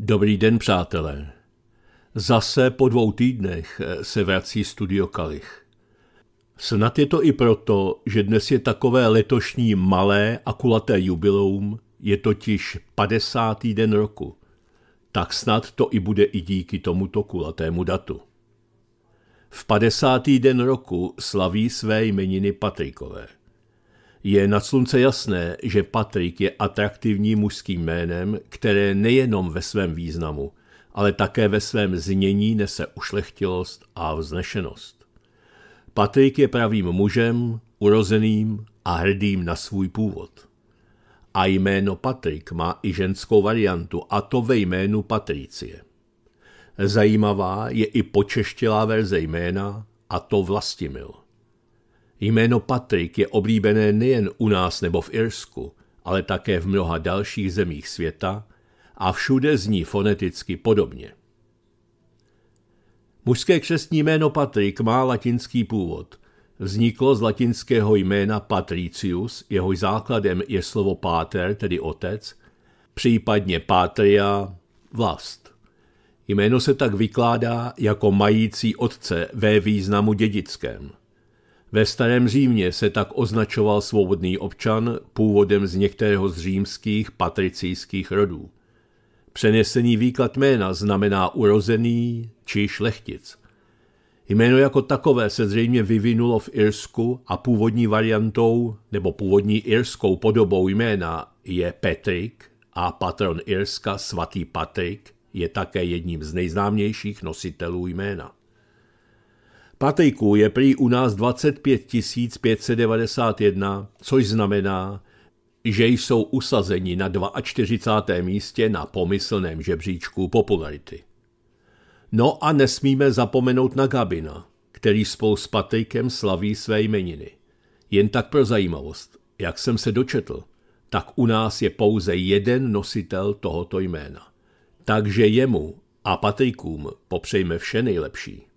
Dobrý den, přátelé. Zase po dvou týdnech eh, se vrací Studio Kalich. Snad je to i proto, že dnes je takové letošní malé a kulaté jubileum, je totiž 50. den roku. Tak snad to i bude i díky tomuto kulatému datu. V 50. den roku slaví své jmeniny Patrikové. Je nad slunce jasné, že Patrik je atraktivním mužským jménem, které nejenom ve svém významu, ale také ve svém znění nese ušlechtilost a vznešenost. Patrik je pravým mužem, urozeným a hrdým na svůj původ. A jméno Patrik má i ženskou variantu, a to ve jménu Patricie. Zajímavá je i počeštělá verze jména, a to Vlastimil. Jméno Patrik je oblíbené nejen u nás nebo v Irsku, ale také v mnoha dalších zemích světa a všude zní foneticky podobně. Mužské křestní jméno Patrik má latinský původ. Vzniklo z latinského jména Patricius, jehož základem je slovo pater, tedy otec, případně patria, vlast. Jméno se tak vykládá jako mající otce ve významu dědickém. Ve starém Římě se tak označoval svobodný občan původem z některého z římských patricijských rodů. Přenesený výklad jména znamená urozený či šlechtic. Jméno jako takové se zřejmě vyvinulo v Irsku a původní variantou nebo původní irskou podobou jména je Patrick a patron Irska svatý Patrick je také jedním z nejznámějších nositelů jména. Patejků je prý u nás 25 591, což znamená, že jsou usazeni na 42. místě na pomyslném žebříčku popularity. No a nesmíme zapomenout na Gabina, který spolu s Patejkem slaví své jmeniny. Jen tak pro zajímavost, jak jsem se dočetl, tak u nás je pouze jeden nositel tohoto jména. Takže jemu a Patejkům popřejme vše nejlepší.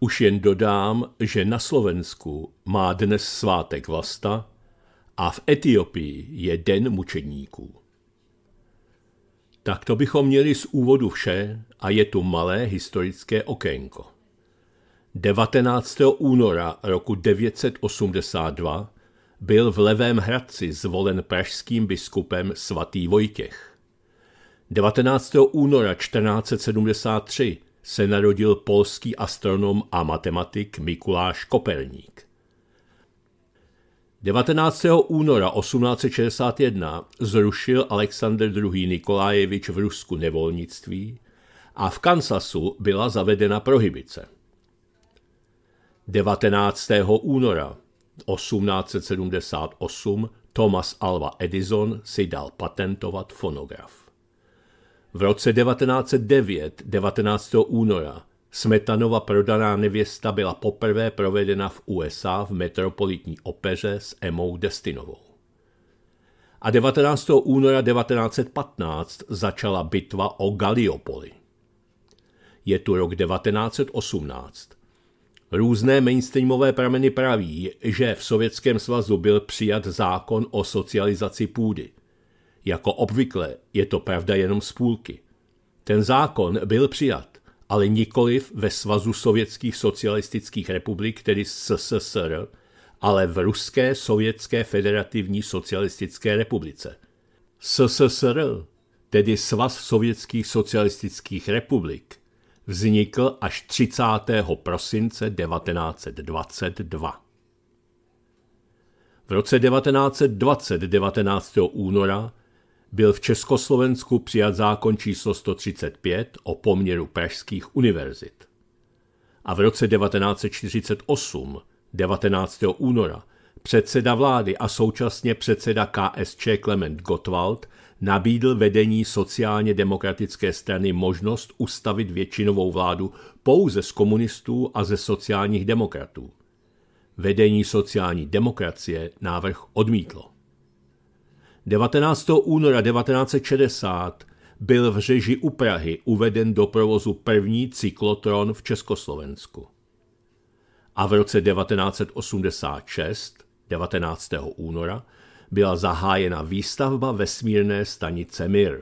Už jen dodám, že na Slovensku má dnes svátek Vlasta a v Etiopii je Den mučedníků. Tak to bychom měli z úvodu vše a je tu malé historické okénko. 19. února roku 982 byl v Levém Hradci zvolen pražským biskupem svatý Vojtěch. 19. února 1473 se narodil polský astronom a matematik Mikuláš Koperník. 19. února 1861 zrušil Alexander II. Nikolájevič v Rusku nevolnictví a v Kansasu byla zavedena prohibice. 19. února 1878 Thomas Alva Edison si dal patentovat fonograf. V roce 1909, 19. února, Smetanova prodaná nevěsta byla poprvé provedena v USA v metropolitní opeře s Emou Destinovou. A 19. února 1915 začala bitva o Galiopoli. Je tu rok 1918. Různé mainstreamové prameny praví, že v Sovětském svazu byl přijat zákon o socializaci půdy – jako obvykle je to pravda jenom z půlky. Ten zákon byl přijat, ale nikoliv ve Svazu sovětských socialistických republik, tedy SSSR, ale v Ruské sovětské federativní socialistické republice. SSSR, tedy Svaz sovětských socialistických republik, vznikl až 30. prosince 1922. V roce 1920 19. února byl v Československu přijat zákon číslo 135 o poměru pražských univerzit. A v roce 1948, 19. února, předseda vlády a současně předseda KSČ Klement Gottwald nabídl vedení sociálně demokratické strany možnost ustavit většinovou vládu pouze z komunistů a ze sociálních demokratů. Vedení sociální demokracie návrh odmítlo. 19. února 1960 byl v Řeži u Prahy uveden do provozu první cyklotron v Československu. A v roce 1986, 19. února, byla zahájena výstavba vesmírné stanice Mir.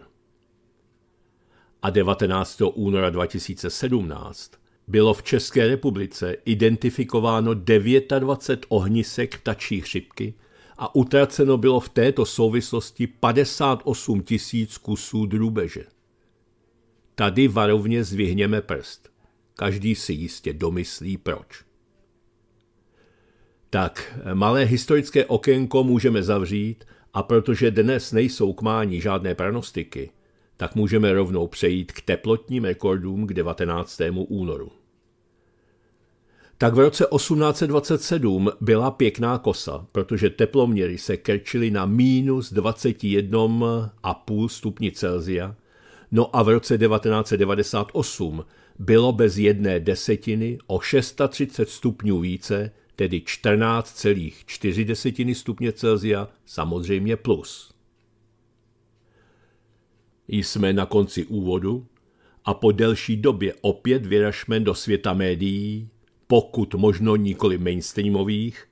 A 19. února 2017 bylo v České republice identifikováno 29 ohnisek ptačí chřipky – a utraceno bylo v této souvislosti 58 tisíc kusů drůbeže. Tady varovně zvihněme prst. Každý si jistě domyslí proč. Tak, malé historické okénko můžeme zavřít a protože dnes nejsou k mání žádné pranostiky, tak můžeme rovnou přejít k teplotním rekordům k 19. únoru tak v roce 1827 byla pěkná kosa, protože teploměry se krčily na minus 21,5 stupni Celzia, no a v roce 1998 bylo bez jedné desetiny o 630 stupňů více, tedy 14,4 stupně Celzia, samozřejmě plus. Jsme na konci úvodu a po delší době opět vyrašme do světa médií, pokud možno nikoli mainstreamových,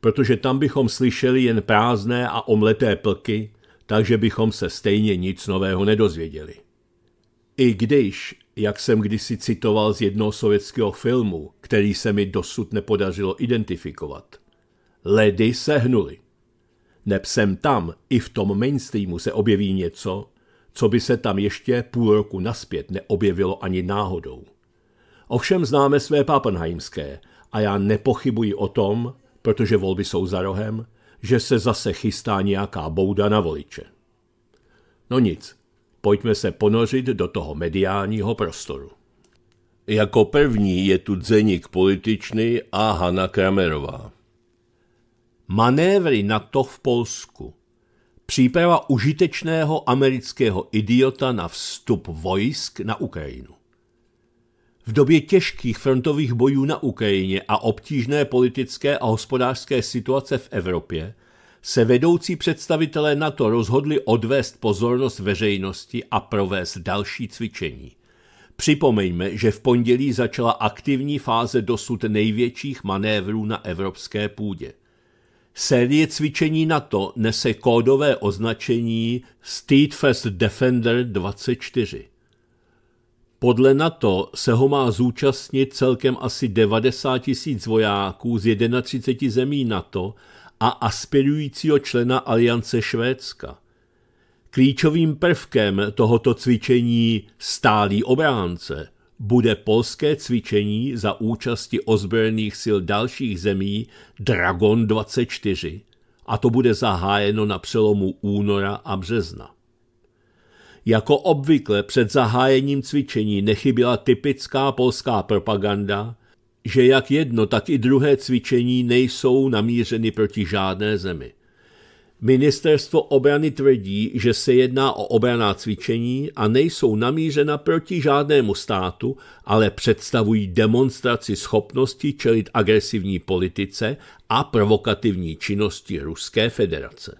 protože tam bychom slyšeli jen prázdné a omleté plky, takže bychom se stejně nic nového nedozvěděli. I když, jak jsem kdysi citoval z jednoho sovětského filmu, který se mi dosud nepodařilo identifikovat, ledy se hnuly. Nepsem tam, i v tom mainstreamu se objeví něco, co by se tam ještě půl roku naspět neobjevilo ani náhodou. Ovšem známe své pápenheimské a já nepochybuji o tom, protože volby jsou za rohem, že se zase chystá nějaká bouda na voliče. No nic, pojďme se ponořit do toho mediálního prostoru. Jako první je tu dzeník političný a Hanna Kramerová. Manévry to v Polsku. Příprava užitečného amerického idiota na vstup vojsk na Ukrajinu. V době těžkých frontových bojů na Ukrajině a obtížné politické a hospodářské situace v Evropě se vedoucí představitelé NATO rozhodli odvést pozornost veřejnosti a provést další cvičení. Připomeňme, že v pondělí začala aktivní fáze dosud největších manévrů na evropské půdě. Série cvičení NATO nese kódové označení Steadfast Defender 24. Podle NATO se ho má zúčastnit celkem asi 90 tisíc vojáků z 31 zemí NATO a aspirujícího člena aliance Švédska. Klíčovým prvkem tohoto cvičení stálý obránce bude polské cvičení za účasti ozbrojených sil dalších zemí Dragon 24 a to bude zahájeno na přelomu února a března. Jako obvykle před zahájením cvičení nechyběla typická polská propaganda, že jak jedno, tak i druhé cvičení nejsou namířeny proti žádné zemi. Ministerstvo obrany tvrdí, že se jedná o obraná cvičení a nejsou namířena proti žádnému státu, ale představují demonstraci schopnosti čelit agresivní politice a provokativní činnosti Ruské federace.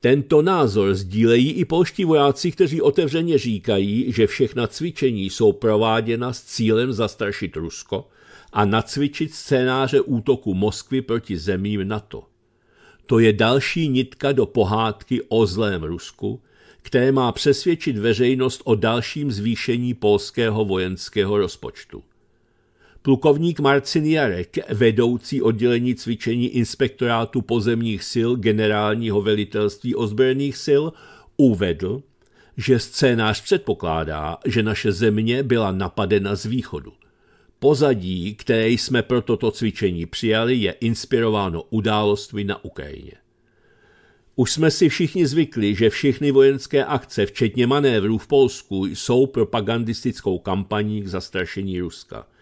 Tento názor sdílejí i polští vojáci, kteří otevřeně říkají, že všechna cvičení jsou prováděna s cílem zastrašit Rusko a nacvičit scénáře útoku Moskvy proti zemím NATO. To je další nitka do pohádky o zlém Rusku, které má přesvědčit veřejnost o dalším zvýšení polského vojenského rozpočtu. Plukovník Marcin Jarek, vedoucí oddělení cvičení inspektorátu pozemních sil generálního velitelství ozbrojených sil, uvedl, že scénář předpokládá, že naše země byla napadena z východu. Pozadí, které jsme pro toto cvičení přijali, je inspirováno událostmi na Ukrajině. Už jsme si všichni zvykli, že všechny vojenské akce, včetně manévrů v Polsku, jsou propagandistickou kampaní k zastrašení Ruska –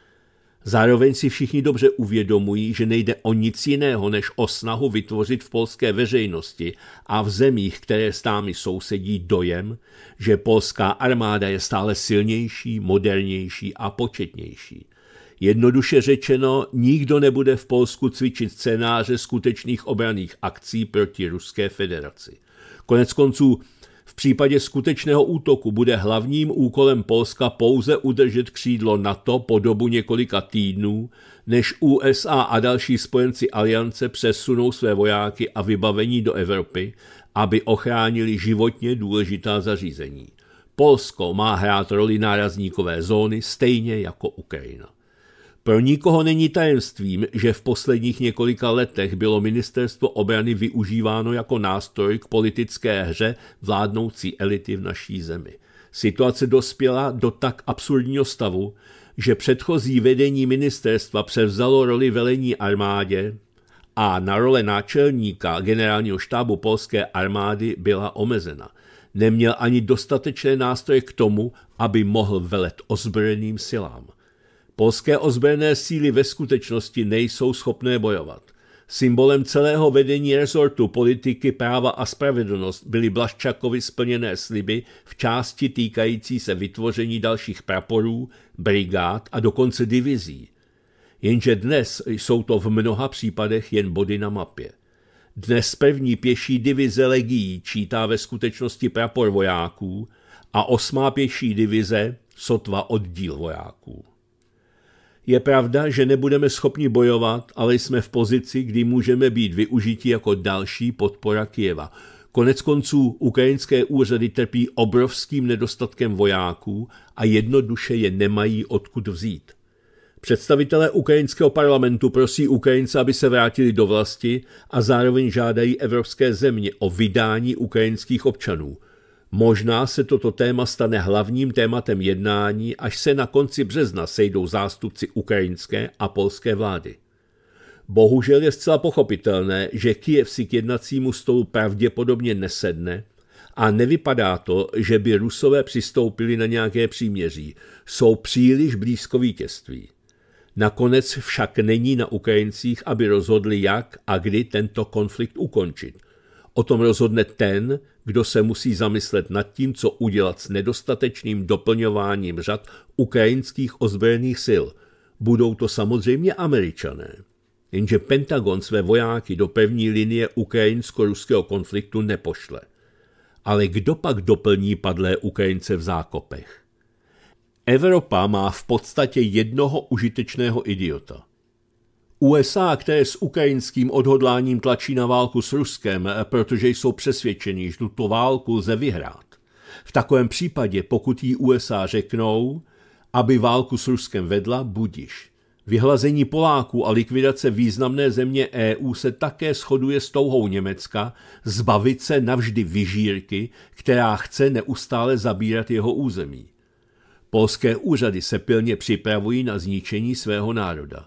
Zároveň si všichni dobře uvědomují, že nejde o nic jiného než o snahu vytvořit v polské veřejnosti a v zemích, které s námi sousedí, dojem, že polská armáda je stále silnější, modernější a početnější. Jednoduše řečeno, nikdo nebude v Polsku cvičit scénáře skutečných obraných akcí proti Ruské federaci. Konec konců v případě skutečného útoku bude hlavním úkolem Polska pouze udržet křídlo NATO po dobu několika týdnů, než USA a další spojenci aliance přesunou své vojáky a vybavení do Evropy, aby ochránili životně důležitá zařízení. Polsko má hrát roli nárazníkové zóny stejně jako Ukrajina. Pro nikoho není tajemstvím, že v posledních několika letech bylo ministerstvo obrany využíváno jako nástroj k politické hře vládnoucí elity v naší zemi. Situace dospěla do tak absurdního stavu, že předchozí vedení ministerstva převzalo roli velení armádě a na role náčelníka generálního štábu polské armády byla omezena. Neměl ani dostatečné nástroje k tomu, aby mohl velet ozbrojeným silám. Polské ozbrojené síly ve skutečnosti nejsou schopné bojovat. Symbolem celého vedení rezortu politiky práva a spravedlnost byly Blaščakovi splněné sliby v části týkající se vytvoření dalších praporů, brigád a dokonce divizí. Jenže dnes jsou to v mnoha případech jen body na mapě. Dnes první pěší divize legií čítá ve skutečnosti prapor vojáků a osmá pěší divize sotva oddíl vojáků. Je pravda, že nebudeme schopni bojovat, ale jsme v pozici, kdy můžeme být využiti jako další podpora Kieva. Konec konců ukrajinské úřady trpí obrovským nedostatkem vojáků a jednoduše je nemají odkud vzít. Představitelé ukrajinského parlamentu prosí Ukrajince, aby se vrátili do vlasti a zároveň žádají evropské země o vydání ukrajinských občanů. Možná se toto téma stane hlavním tématem jednání, až se na konci března sejdou zástupci ukrajinské a polské vlády. Bohužel je zcela pochopitelné, že Kiev si k jednacímu stolu pravděpodobně nesedne a nevypadá to, že by Rusové přistoupili na nějaké příměří. Jsou příliš blízko vítězství. Nakonec však není na Ukrajincích, aby rozhodli, jak a kdy tento konflikt ukončit. O tom rozhodne ten, kdo se musí zamyslet nad tím, co udělat s nedostatečným doplňováním řad ukrajinských ozbrojených sil. Budou to samozřejmě američané. Jenže Pentagon své vojáky do první linie ukrajinsko-ruského konfliktu nepošle. Ale kdo pak doplní padlé Ukrajince v zákopech? Evropa má v podstatě jednoho užitečného idiota – USA, které s ukrajinským odhodláním tlačí na válku s Ruskem, eh, protože jsou přesvědčeni, že tuto válku lze vyhrát. V takovém případě, pokud jí USA řeknou, aby válku s Ruskem vedla, budiš. Vyhlazení Poláků a likvidace významné země EU se také shoduje s touhou Německa zbavit se navždy vyžírky, která chce neustále zabírat jeho území. Polské úřady se pilně připravují na zničení svého národa.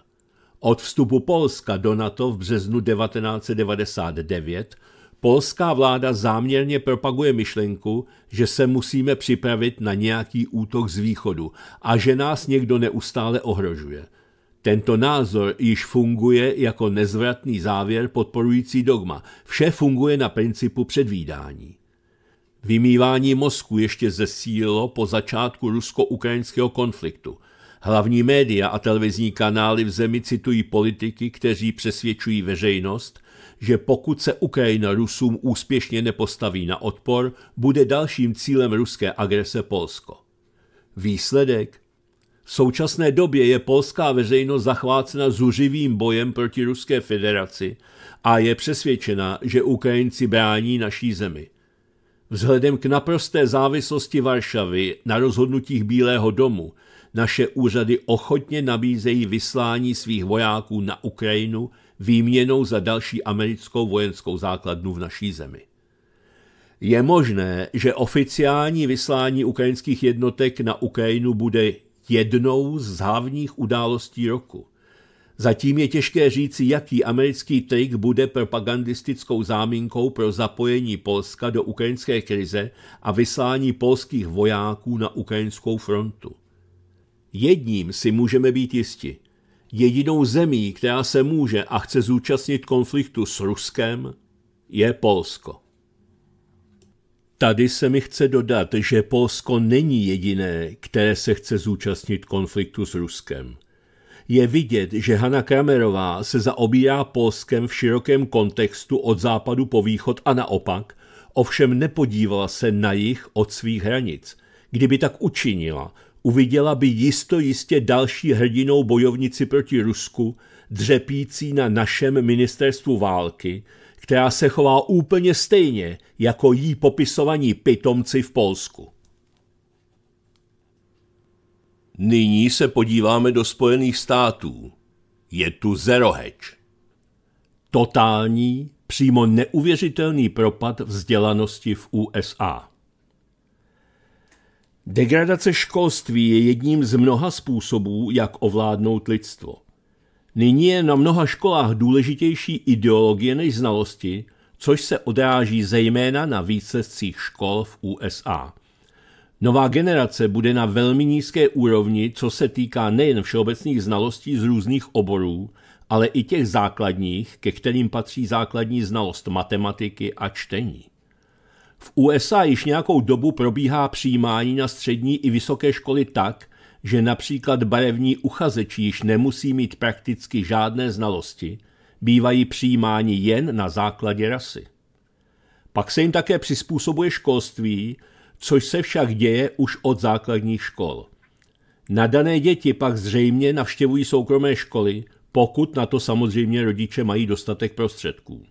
Od vstupu Polska do NATO v březnu 1999 polská vláda záměrně propaguje myšlenku, že se musíme připravit na nějaký útok z východu a že nás někdo neustále ohrožuje. Tento názor již funguje jako nezvratný závěr podporující dogma. Vše funguje na principu předvídání. Vymývání mozku ještě zesílilo po začátku rusko-ukrajinského konfliktu – Hlavní média a televizní kanály v zemi citují politiky, kteří přesvědčují veřejnost, že pokud se Ukrajina Rusům úspěšně nepostaví na odpor, bude dalším cílem ruské agrese Polsko. Výsledek? V současné době je polská veřejnost zachvácena zuřivým bojem proti Ruské federaci a je přesvědčena, že Ukrajinci brání naší zemi. Vzhledem k naprosté závislosti Varšavy na rozhodnutích Bílého domu naše úřady ochotně nabízejí vyslání svých vojáků na Ukrajinu výměnou za další americkou vojenskou základnu v naší zemi. Je možné, že oficiální vyslání ukrajinských jednotek na Ukrajinu bude jednou z hlavních událostí roku. Zatím je těžké říci, jaký americký trik bude propagandistickou záminkou pro zapojení Polska do ukrajinské krize a vyslání polských vojáků na ukrajinskou frontu. Jedním si můžeme být jisti. Jedinou zemí, která se může a chce zúčastnit konfliktu s Ruskem, je Polsko. Tady se mi chce dodat, že Polsko není jediné, které se chce zúčastnit konfliktu s Ruskem. Je vidět, že Hanna Kramerová se zaobírá Polskem v širokém kontextu od západu po východ a naopak, ovšem nepodívala se na jich od svých hranic. Kdyby tak učinila, uviděla by jisto jistě další hrdinou bojovnici proti Rusku, dřepící na našem ministerstvu války, která se chová úplně stejně jako jí popisovaní pitomci v Polsku. Nyní se podíváme do Spojených států. Je tu zero hedge. Totální, přímo neuvěřitelný propad vzdělanosti v USA. Degradace školství je jedním z mnoha způsobů, jak ovládnout lidstvo. Nyní je na mnoha školách důležitější ideologie než znalosti, což se odráží zejména na výsledcích škol v USA. Nová generace bude na velmi nízké úrovni, co se týká nejen všeobecných znalostí z různých oborů, ale i těch základních, ke kterým patří základní znalost matematiky a čtení. V USA již nějakou dobu probíhá přijímání na střední i vysoké školy tak, že například barevní uchazeči již nemusí mít prakticky žádné znalosti, bývají přijímáni jen na základě rasy. Pak se jim také přizpůsobuje školství, což se však děje už od základních škol. Nadané děti pak zřejmě navštěvují soukromé školy, pokud na to samozřejmě rodiče mají dostatek prostředků.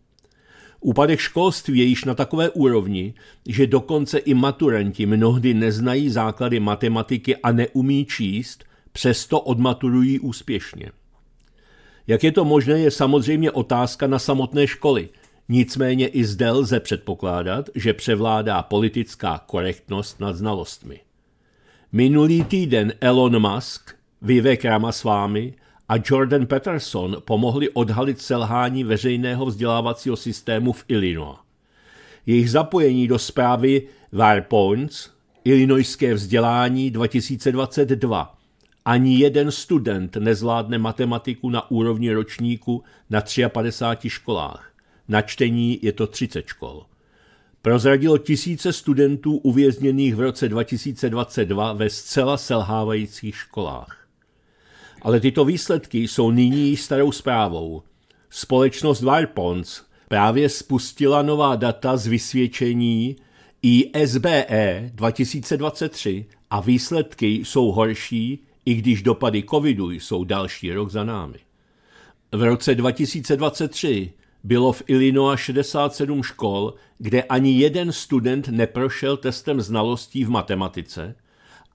Úpadek školství je již na takové úrovni, že dokonce i maturanti mnohdy neznají základy matematiky a neumí číst, přesto odmaturují úspěšně. Jak je to možné, je samozřejmě otázka na samotné školy. Nicméně i zde lze předpokládat, že převládá politická korektnost nad znalostmi. Minulý týden Elon Musk, Vivek Ramaswamy, a Jordan Peterson pomohli odhalit selhání veřejného vzdělávacího systému v Illinois. Jejich zapojení do zprávy Warpoints, Illinoisské vzdělání 2022. Ani jeden student nezvládne matematiku na úrovni ročníku na 53 školách. Na čtení je to 30 škol. Prozradilo tisíce studentů uvězněných v roce 2022 ve zcela selhávajících školách. Ale tyto výsledky jsou nyní starou zprávou. Společnost Warpons právě spustila nová data z vysvědčení e ISBE 2023 a výsledky jsou horší, i když dopady covidu jsou další rok za námi. V roce 2023 bylo v Illinois 67 škol, kde ani jeden student neprošel testem znalostí v matematice –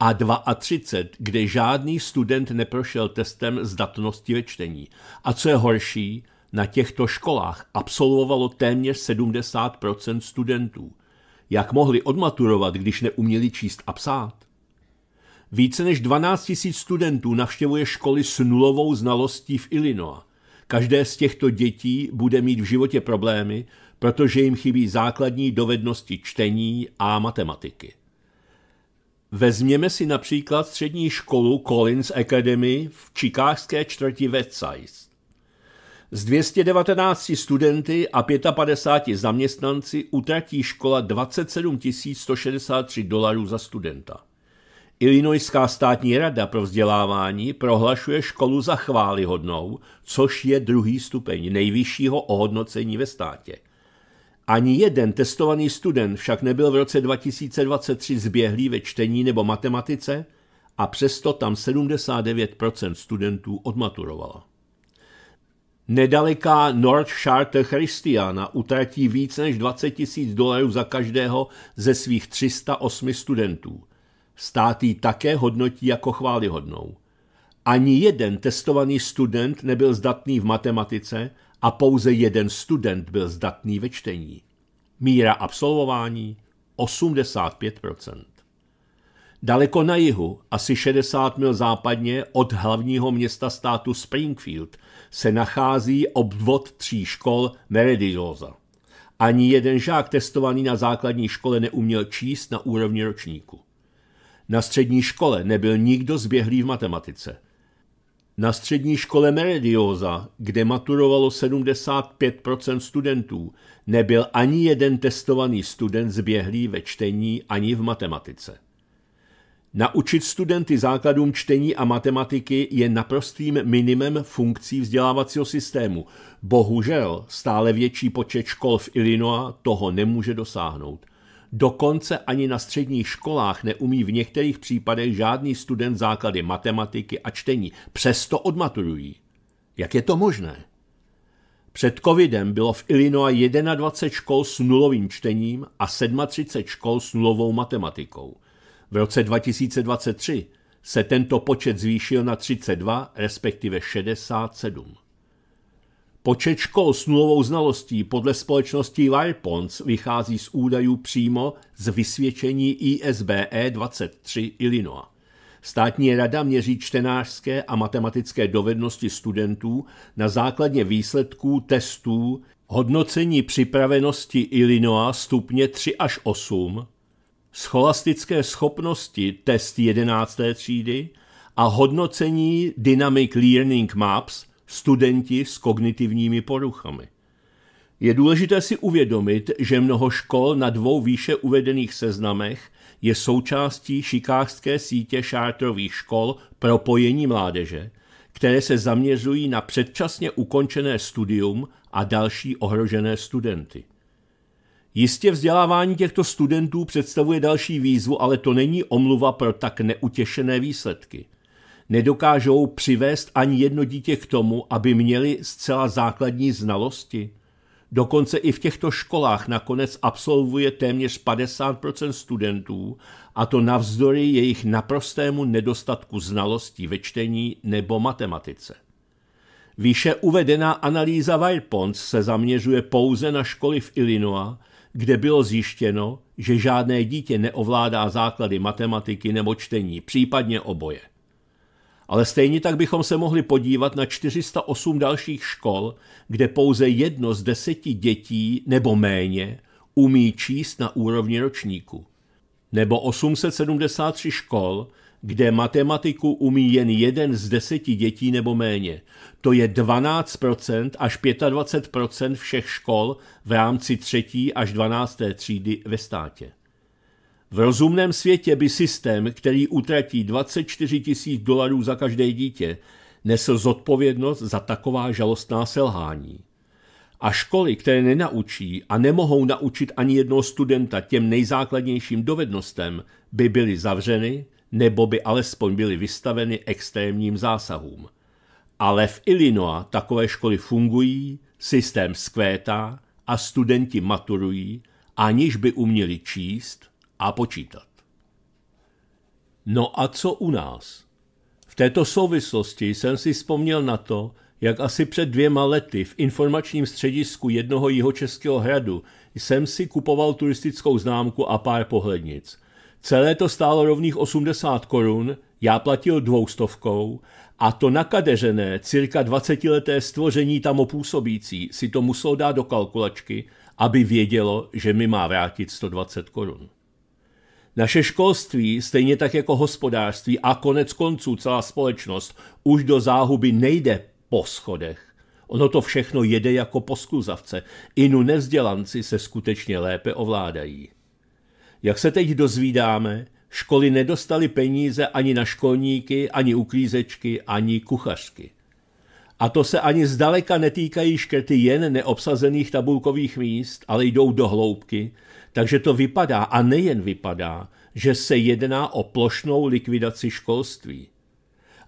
a 32, kde žádný student neprošel testem zdatnosti ve čtení. A co je horší, na těchto školách absolvovalo téměř 70 studentů. Jak mohli odmaturovat, když neuměli číst a psát? Více než 12 000 studentů navštěvuje školy s nulovou znalostí v Illinois. Každé z těchto dětí bude mít v životě problémy, protože jim chybí základní dovednosti čtení a matematiky. Vezměme si například střední školu Collins Academy v čikářské čtvrti Westside. Z 219 studenty a 55 zaměstnanci utratí škola 27 163 dolarů za studenta. Illinoiská státní rada pro vzdělávání prohlašuje školu za chválihodnou, což je druhý stupeň nejvyššího ohodnocení ve státě – ani jeden testovaný student však nebyl v roce 2023 zběhlý ve čtení nebo matematice a přesto tam 79% studentů odmaturovalo. Nedaleká North Charter Christiana utratí víc než 20 tisíc dolarů za každého ze svých 308 studentů. Stát ji také hodnotí jako chválihodnou. Ani jeden testovaný student nebyl zdatný v matematice a pouze jeden student byl zdatný ve čtení. Míra absolvování 85 Daleko na jihu, asi 60 mil západně od hlavního města státu Springfield, se nachází obvod tří škol Meredioza. Ani jeden žák testovaný na základní škole neuměl číst na úrovni ročníku. Na střední škole nebyl nikdo zběhlý v matematice – na střední škole Merediosa, kde maturovalo 75 studentů, nebyl ani jeden testovaný student zběhlý ve čtení ani v matematice. Naučit studenty základům čtení a matematiky je naprostým minimem funkcí vzdělávacího systému. Bohužel stále větší počet škol v Illinois toho nemůže dosáhnout. Dokonce ani na středních školách neumí v některých případech žádný student základy matematiky a čtení. Přesto odmaturují. Jak je to možné? Před covidem bylo v Illinois 21 škol s nulovým čtením a 37 škol s nulovou matematikou. V roce 2023 se tento počet zvýšil na 32, respektive 67. Počečko s nulovou znalostí podle společnosti Wirepons vychází z údajů přímo z vysvědčení ISBE 23 Illinois. Státní rada měří čtenářské a matematické dovednosti studentů na základě výsledků testů hodnocení připravenosti Illinois stupně 3 až 8, scholastické schopnosti test 11. třídy a hodnocení Dynamic Learning Maps – studenti s kognitivními poruchami. Je důležité si uvědomit, že mnoho škol na dvou výše uvedených seznamech je součástí šikářské sítě šátrových škol propojení mládeže, které se zaměřují na předčasně ukončené studium a další ohrožené studenty. Jistě vzdělávání těchto studentů představuje další výzvu, ale to není omluva pro tak neutěšené výsledky nedokážou přivést ani jedno dítě k tomu, aby měli zcela základní znalosti. Dokonce i v těchto školách nakonec absolvuje téměř 50 studentů, a to navzdory jejich naprostému nedostatku znalostí ve čtení nebo matematice. Výše uvedená analýza Wirepons se zaměřuje pouze na školy v Illinois, kde bylo zjištěno, že žádné dítě neovládá základy matematiky nebo čtení, případně oboje. Ale stejně tak bychom se mohli podívat na 408 dalších škol, kde pouze jedno z deseti dětí nebo méně umí číst na úrovni ročníku. Nebo 873 škol, kde matematiku umí jen jeden z deseti dětí nebo méně. To je 12% až 25% všech škol v rámci třetí až 12. třídy ve státě. V rozumném světě by systém, který utratí 24 tisíc dolarů za každé dítě, nesl zodpovědnost za taková žalostná selhání. A školy, které nenaučí a nemohou naučit ani jednoho studenta těm nejzákladnějším dovednostem, by byly zavřeny nebo by alespoň byly vystaveny extrémním zásahům. Ale v Illinois takové školy fungují, systém skvétá a studenti maturují, aniž by uměli číst, a počítat. No a co u nás? V této souvislosti jsem si vzpomněl na to, jak asi před dvěma lety v informačním středisku jednoho jihočeského hradu jsem si kupoval turistickou známku a pár pohlednic. Celé to stálo rovných 80 korun, já platil dvoustovkou a to nakadeřené, cirka 20-leté stvoření tamopůsobící si to muselo dát do kalkulačky, aby vědělo, že mi má vrátit 120 korun. Naše školství, stejně tak jako hospodářství a konec konců celá společnost, už do záhuby nejde po schodech. Ono to všechno jede jako po skluzavce. Inu nevzdělanci se skutečně lépe ovládají. Jak se teď dozvídáme, školy nedostaly peníze ani na školníky, ani uklízečky, ani kuchařky. A to se ani zdaleka netýkají škrty jen neobsazených tabulkových míst, ale jdou do hloubky, takže to vypadá, a nejen vypadá, že se jedná o plošnou likvidaci školství.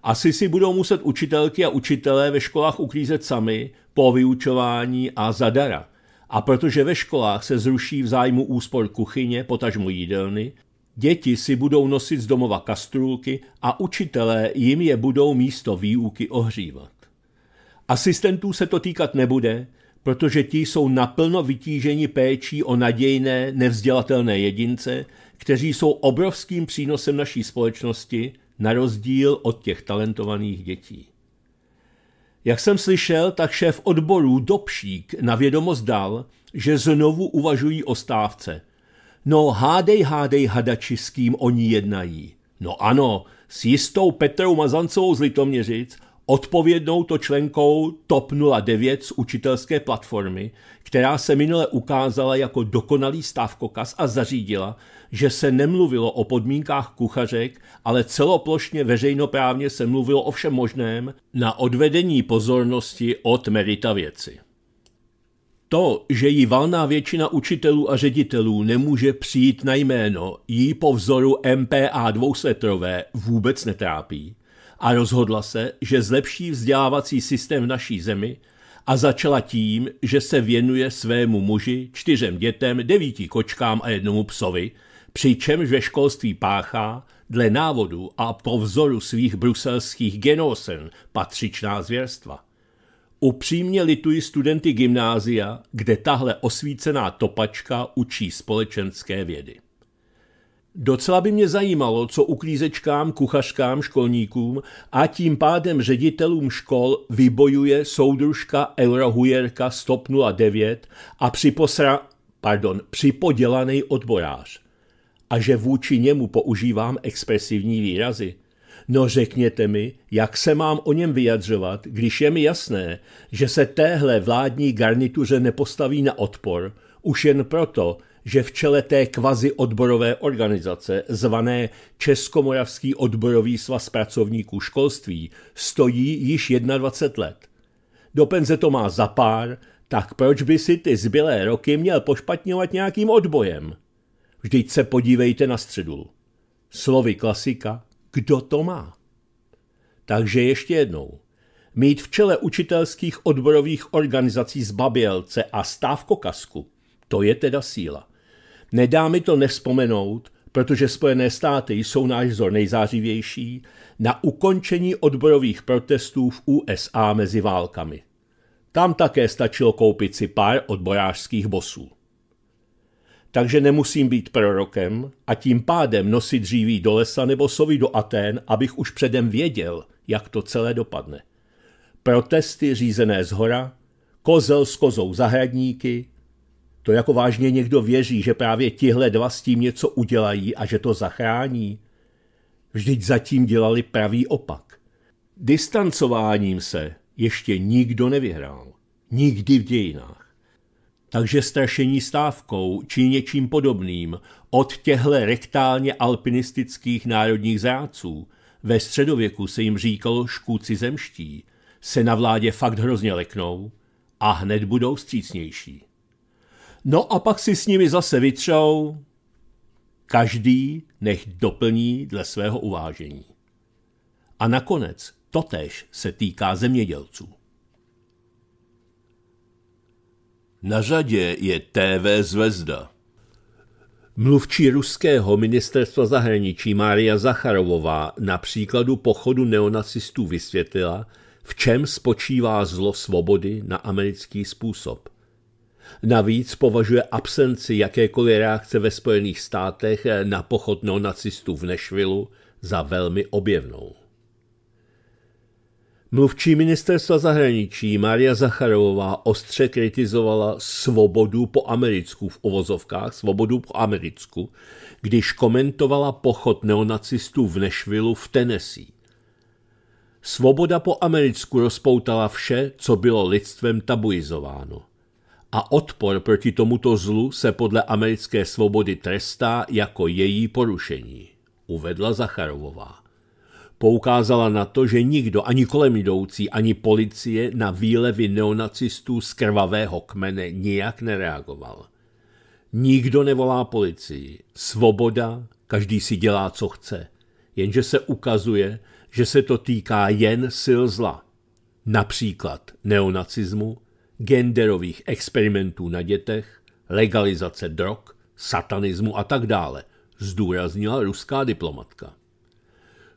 Asi si budou muset učitelky a učitelé ve školách uklízet sami po vyučování a zadara. A protože ve školách se zruší v zájmu úspor kuchyně, potažmo jídelny, děti si budou nosit z domova kastrůlky a učitelé jim je budou místo výuky ohřívat. Asistentů se to týkat nebude, protože ti jsou naplno vytíženi péčí o nadějné, nevzdělatelné jedince, kteří jsou obrovským přínosem naší společnosti, na rozdíl od těch talentovaných dětí. Jak jsem slyšel, tak šéf odborů Dobšík na vědomost dal, že znovu uvažují o stávce. No hádej, hádej, hadači, s kým oni jednají. No ano, s jistou Petrou Mazancovou z Litoměřic odpovědnou to členkou TOP 09 z učitelské platformy, která se minule ukázala jako dokonalý stávkokaz a zařídila, že se nemluvilo o podmínkách kuchařek, ale celoplošně veřejnoprávně se mluvilo o všem možném na odvedení pozornosti od merita věci. To, že jí valná většina učitelů a ředitelů nemůže přijít na jméno, jí po vzoru MPA dvousetrové vůbec netrápí – a rozhodla se, že zlepší vzdělávací systém v naší zemi a začala tím, že se věnuje svému muži, čtyřem dětem, devíti kočkám a jednomu psovi, přičemž ve školství páchá, dle návodu a po vzoru svých bruselských genosen, patřičná zvěrstva. Upřímně lituji studenty gymnázia, kde tahle osvícená topačka učí společenské vědy. Docela by mě zajímalo, co uklízečkám, kuchařkám, školníkům a tím pádem ředitelům škol vybojuje soudružka eurohujerka, Hujerka 109 a připosra, pardon, připodělaný odborář. A že vůči němu používám expresivní výrazy. No řekněte mi, jak se mám o něm vyjadřovat, když je mi jasné, že se téhle vládní garnituře nepostaví na odpor, už jen proto, že v čele té kvazi odborové organizace, zvané Českomoravský odborový svaz pracovníků školství, stojí již 21 let. Do penze to má za pár, tak proč by si ty zbylé roky měl pošpatňovat nějakým odbojem? Vždyť se podívejte na středu. Slovy klasika, kdo to má? Takže ještě jednou. Mít v čele učitelských odborových organizací z Babělce a kasku, to je teda síla. Nedá mi to nespomenout, protože Spojené státy jsou náš vzor nejzářivější, na ukončení odborových protestů v USA mezi válkami. Tam také stačilo koupit si pár odborářských bosů. Takže nemusím být prorokem a tím pádem nosit dříví do lesa nebo sovy do Atén, abych už předem věděl, jak to celé dopadne. Protesty řízené z hora, kozel s kozou zahradníky, to jako vážně někdo věří, že právě tihle dva s tím něco udělají a že to zachrání? Vždyť zatím dělali pravý opak. Distancováním se ještě nikdo nevyhrál. Nikdy v dějinách. Takže strašení stávkou či něčím podobným od těhle rektálně alpinistických národních zráců ve středověku se jim říkalo škůci zemští, se na vládě fakt hrozně leknou a hned budou střícnější. No a pak si s nimi zase vytřou, každý nech doplní dle svého uvážení. A nakonec totéž se týká zemědělců. Na řadě je TV Zvezda. Mluvčí ruského ministerstva zahraničí Mária Zacharovová na příkladu pochodu neonacistů vysvětlila, v čem spočívá zlo svobody na americký způsob. Navíc považuje absenci jakékoliv reakce ve Spojených státech eh, na pochod neonacistů v Nešvilu za velmi objevnou. Mluvčí ministerstva zahraničí Maria Zacharová ostře kritizovala svobodu po americku v uvozovkách, svobodu po americku, když komentovala pochod neonacistů v Nešvilu v Tennessee. Svoboda po americku rozpoutala vše, co bylo lidstvem tabuizováno a odpor proti tomuto zlu se podle americké svobody trestá jako její porušení, uvedla Zacharovová. Poukázala na to, že nikdo, ani kolem jdoucí, ani policie na výlevy neonacistů z krvavého kmene nijak nereagoval. Nikdo nevolá policii. Svoboda, každý si dělá, co chce. Jenže se ukazuje, že se to týká jen sil zla. Například neonacismu, genderových experimentů na dětech, legalizace drog, satanismu a tak dále, zdůraznila ruská diplomatka.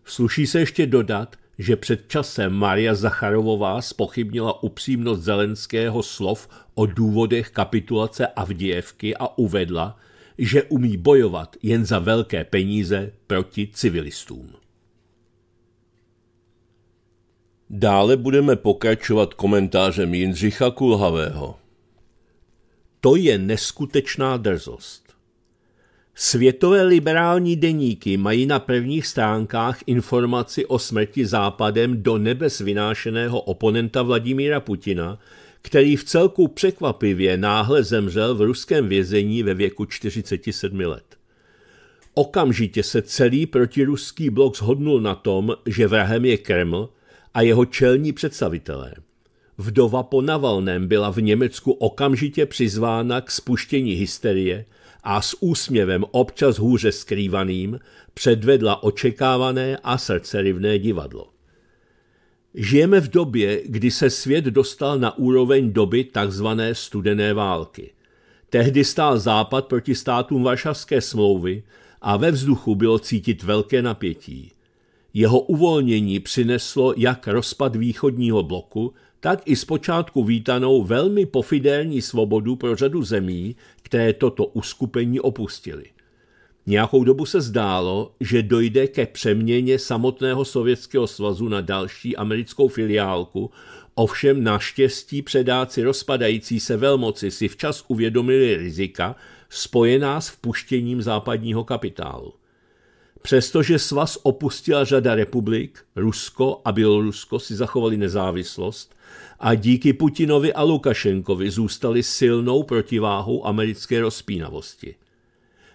Sluší se ještě dodat, že před časem Maria Zacharovová spochybnila upřímnost Zelenského slov o důvodech kapitulace Avdijevky a uvedla, že umí bojovat jen za velké peníze proti civilistům. Dále budeme pokračovat komentářem Jindřicha Kulhavého. To je neskutečná drzost. Světové liberální deníky mají na prvních stránkách informaci o smrti západem do nebes vynášeného oponenta Vladimíra Putina, který v celku překvapivě náhle zemřel v ruském vězení ve věku 47 let. Okamžitě se celý protiruský blok shodnul na tom, že vrahem je Kreml, a jeho čelní představitelé. Vdova po Navalném byla v Německu okamžitě přizvána k spuštění hysterie a s úsměvem občas hůře skrývaným předvedla očekávané a srdcerivné divadlo. Žijeme v době, kdy se svět dostal na úroveň doby tzv. studené války. Tehdy stál Západ proti státům Varšavské smlouvy a ve vzduchu bylo cítit velké napětí. Jeho uvolnění přineslo jak rozpad východního bloku, tak i zpočátku vítanou velmi pofidelní svobodu pro řadu zemí, které toto uskupení opustili. Nějakou dobu se zdálo, že dojde ke přeměně samotného Sovětského svazu na další americkou filiálku, ovšem naštěstí předáci rozpadající se velmoci si včas uvědomili rizika spojená s vpuštěním západního kapitálu. Přestože svaz opustila řada republik, Rusko a Bělorusko si zachovali nezávislost a díky Putinovi a Lukašenkovi zůstali silnou protiváhou americké rozpínavosti.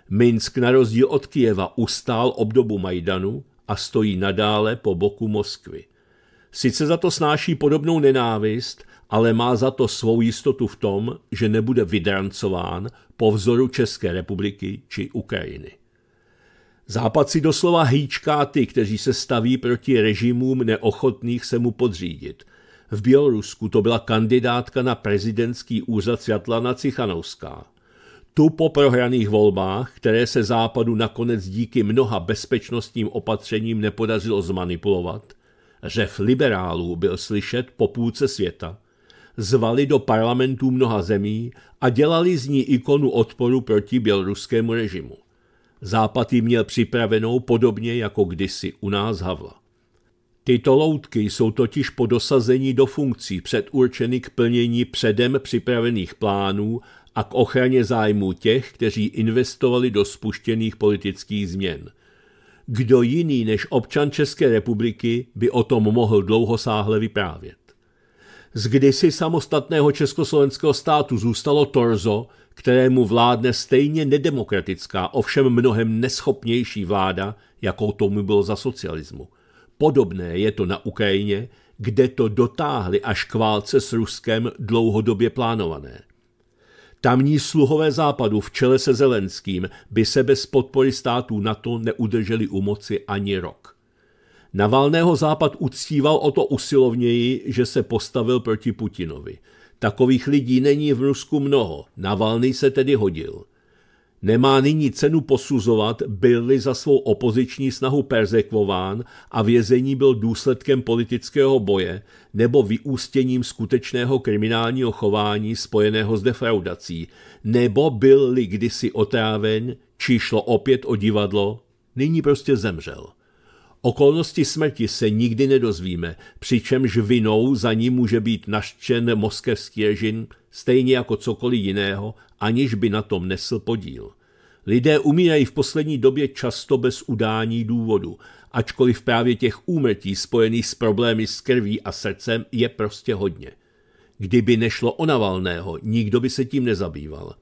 Minsk na rozdíl od Kijeva ustál obdobu Majdanu a stojí nadále po boku Moskvy. Sice za to snáší podobnou nenávist, ale má za to svou jistotu v tom, že nebude vydrancován po vzoru České republiky či Ukrajiny. Západ si doslova hýčká ty, kteří se staví proti režimům neochotných se mu podřídit. V Bělorusku to byla kandidátka na prezidentský úřad Světlana Cichanovská. Tu po prohraných volbách, které se Západu nakonec díky mnoha bezpečnostním opatřením nepodařilo zmanipulovat, řev liberálů byl slyšet po půlce světa. Zvali do parlamentů mnoha zemí a dělali z ní ikonu odporu proti běloruskému režimu. Západ ji měl připravenou podobně jako kdysi u nás Havla. Tyto loutky jsou totiž po dosazení do funkcí předurčeny k plnění předem připravených plánů a k ochraně zájmu těch, kteří investovali do spuštěných politických změn. Kdo jiný než občan České republiky by o tom mohl dlouhosáhle vyprávět? Z kdysi samostatného československého státu zůstalo torzo, kterému vládne stejně nedemokratická, ovšem mnohem neschopnější vláda, jakou tomu bylo za socialismu. Podobné je to na Ukrajině, kde to dotáhli až k válce s Ruskem dlouhodobě plánované. Tamní sluhové západu v čele se Zelenským by se bez podpory států NATO neudrželi u moci ani rok. Navalného západ uctíval o to usilovněji, že se postavil proti Putinovi – Takových lidí není v Rusku mnoho, Navalny se tedy hodil. Nemá nyní cenu posuzovat, byl-li za svou opoziční snahu perzekvován a vězení byl důsledkem politického boje nebo vyústěním skutečného kriminálního chování spojeného s defraudací, nebo byl-li kdysi otráven, či šlo opět o divadlo, nyní prostě zemřel. Okolnosti smrti se nikdy nedozvíme, přičemž vinou za ní může být naštěn moskevský ježin, stejně jako cokoliv jiného, aniž by na tom nesl podíl. Lidé umírají v poslední době často bez udání důvodu, ačkoliv právě těch úmrtí spojených s problémy s krví a srdcem je prostě hodně. Kdyby nešlo o Navalného, nikdo by se tím nezabýval.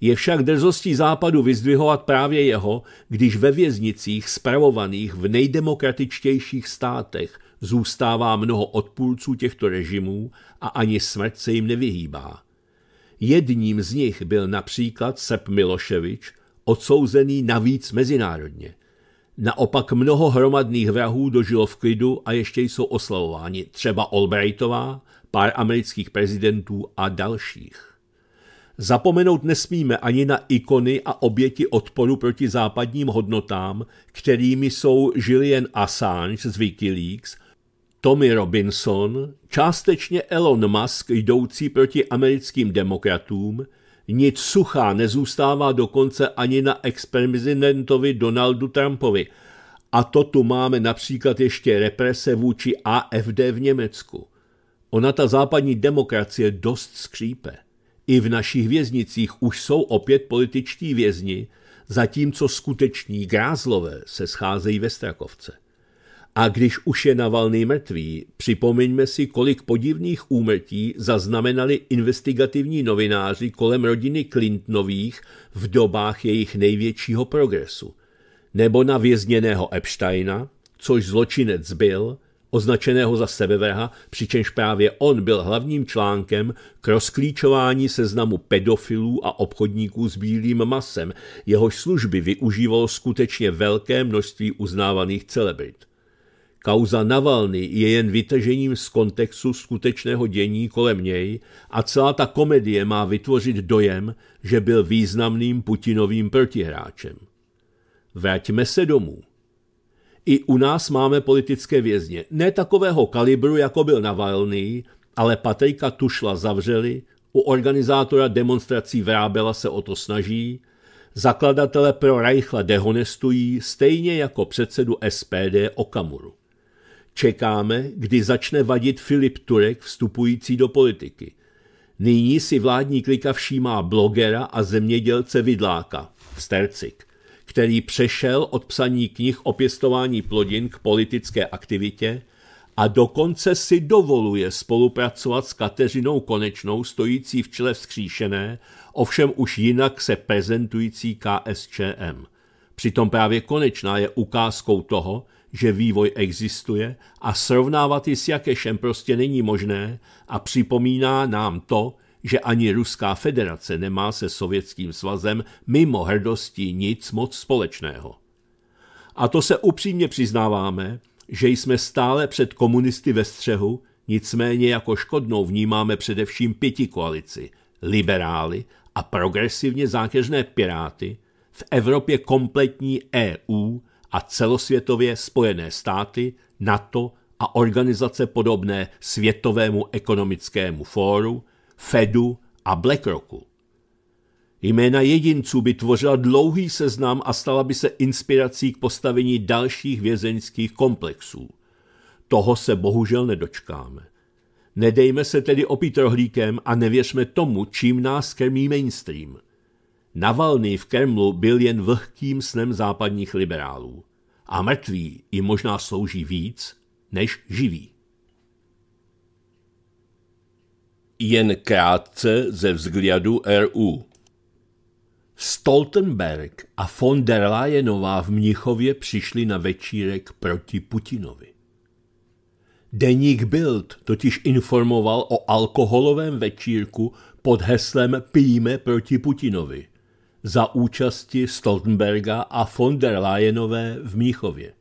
Je však drzostí západu vyzdvihovat právě jeho, když ve věznicích spravovaných v nejdemokratičtějších státech zůstává mnoho odpůrců těchto režimů a ani smrt se jim nevyhýbá. Jedním z nich byl například Sep Miloševič, odsouzený navíc mezinárodně. Naopak mnoho hromadných vrahů dožilo v klidu a ještě jsou oslavováni, třeba Albrightová, pár amerických prezidentů a dalších. Zapomenout nesmíme ani na ikony a oběti odporu proti západním hodnotám, kterými jsou Julian Assange z Wikileaks, Tommy Robinson, částečně Elon Musk jdoucí proti americkým demokratům, nic suchá nezůstává dokonce ani na ex-prezidentovi Donaldu Trumpovi. A to tu máme například ještě represe vůči AFD v Německu. Ona ta západní demokracie dost skřípe. I v našich věznicích už jsou opět političtí vězni, zatímco skuteční grázlové se scházejí ve Strakovce. A když už je Navalný mrtvý, připomeňme si, kolik podivných úmrtí zaznamenali investigativní novináři kolem rodiny Clintonových v dobách jejich největšího progresu. Nebo na vězněného Epsteina, což zločinec byl, označeného za sebevraha, přičemž právě on byl hlavním článkem k rozklíčování seznamu pedofilů a obchodníků s bílým masem, jehož služby využívalo skutečně velké množství uznávaných celebrit. Kauza Navalny je jen vytažením z kontextu skutečného dění kolem něj a celá ta komedie má vytvořit dojem, že byl významným Putinovým protihráčem. Vraťme se domů. I u nás máme politické vězně. Ne takového kalibru, jako byl Navalný, ale Patrika Tušla zavřeli, u organizátora demonstrací Vrábela se o to snaží, zakladatele pro Rajchla dehonestují, stejně jako předsedu SPD Okamuru. Čekáme, kdy začne vadit Filip Turek vstupující do politiky. Nyní si vládní klika všímá blogera a zemědělce Vidláka, Stercik který přešel od psaní knih o pěstování plodin k politické aktivitě a dokonce si dovoluje spolupracovat s Kateřinou Konečnou, stojící v čele vzkříšené, ovšem už jinak se prezentující KSČM. Přitom právě Konečná je ukázkou toho, že vývoj existuje a srovnávat ji s Jakešem prostě není možné a připomíná nám to, že ani Ruská federace nemá se Sovětským svazem mimo hrdosti nic moc společného. A to se upřímně přiznáváme, že jsme stále před komunisty ve střehu, nicméně jako škodnou vnímáme především pěti koalici, liberály a progresivně zákeřné piráty, v Evropě kompletní EU a celosvětově Spojené státy, NATO a organizace podobné Světovému ekonomickému fóru, Fedu a BlackRocku. Jména jedinců by tvořila dlouhý seznam a stala by se inspirací k postavení dalších vězeňských komplexů. Toho se bohužel nedočkáme. Nedejme se tedy opít rohlíkem a nevěřme tomu, čím nás krmí mainstream. Navalný v Kremlu byl jen vlhkým snem západních liberálů. A mrtví i možná slouží víc než živí. Jen krátce ze vzhledu RU. Stoltenberg a von der Leyenová v Mnichově přišli na večírek proti Putinovi. Deník Bild totiž informoval o alkoholovém večírku pod heslem Pijíme proti Putinovi za účasti Stoltenberga a von der Leyenové v Mnichově.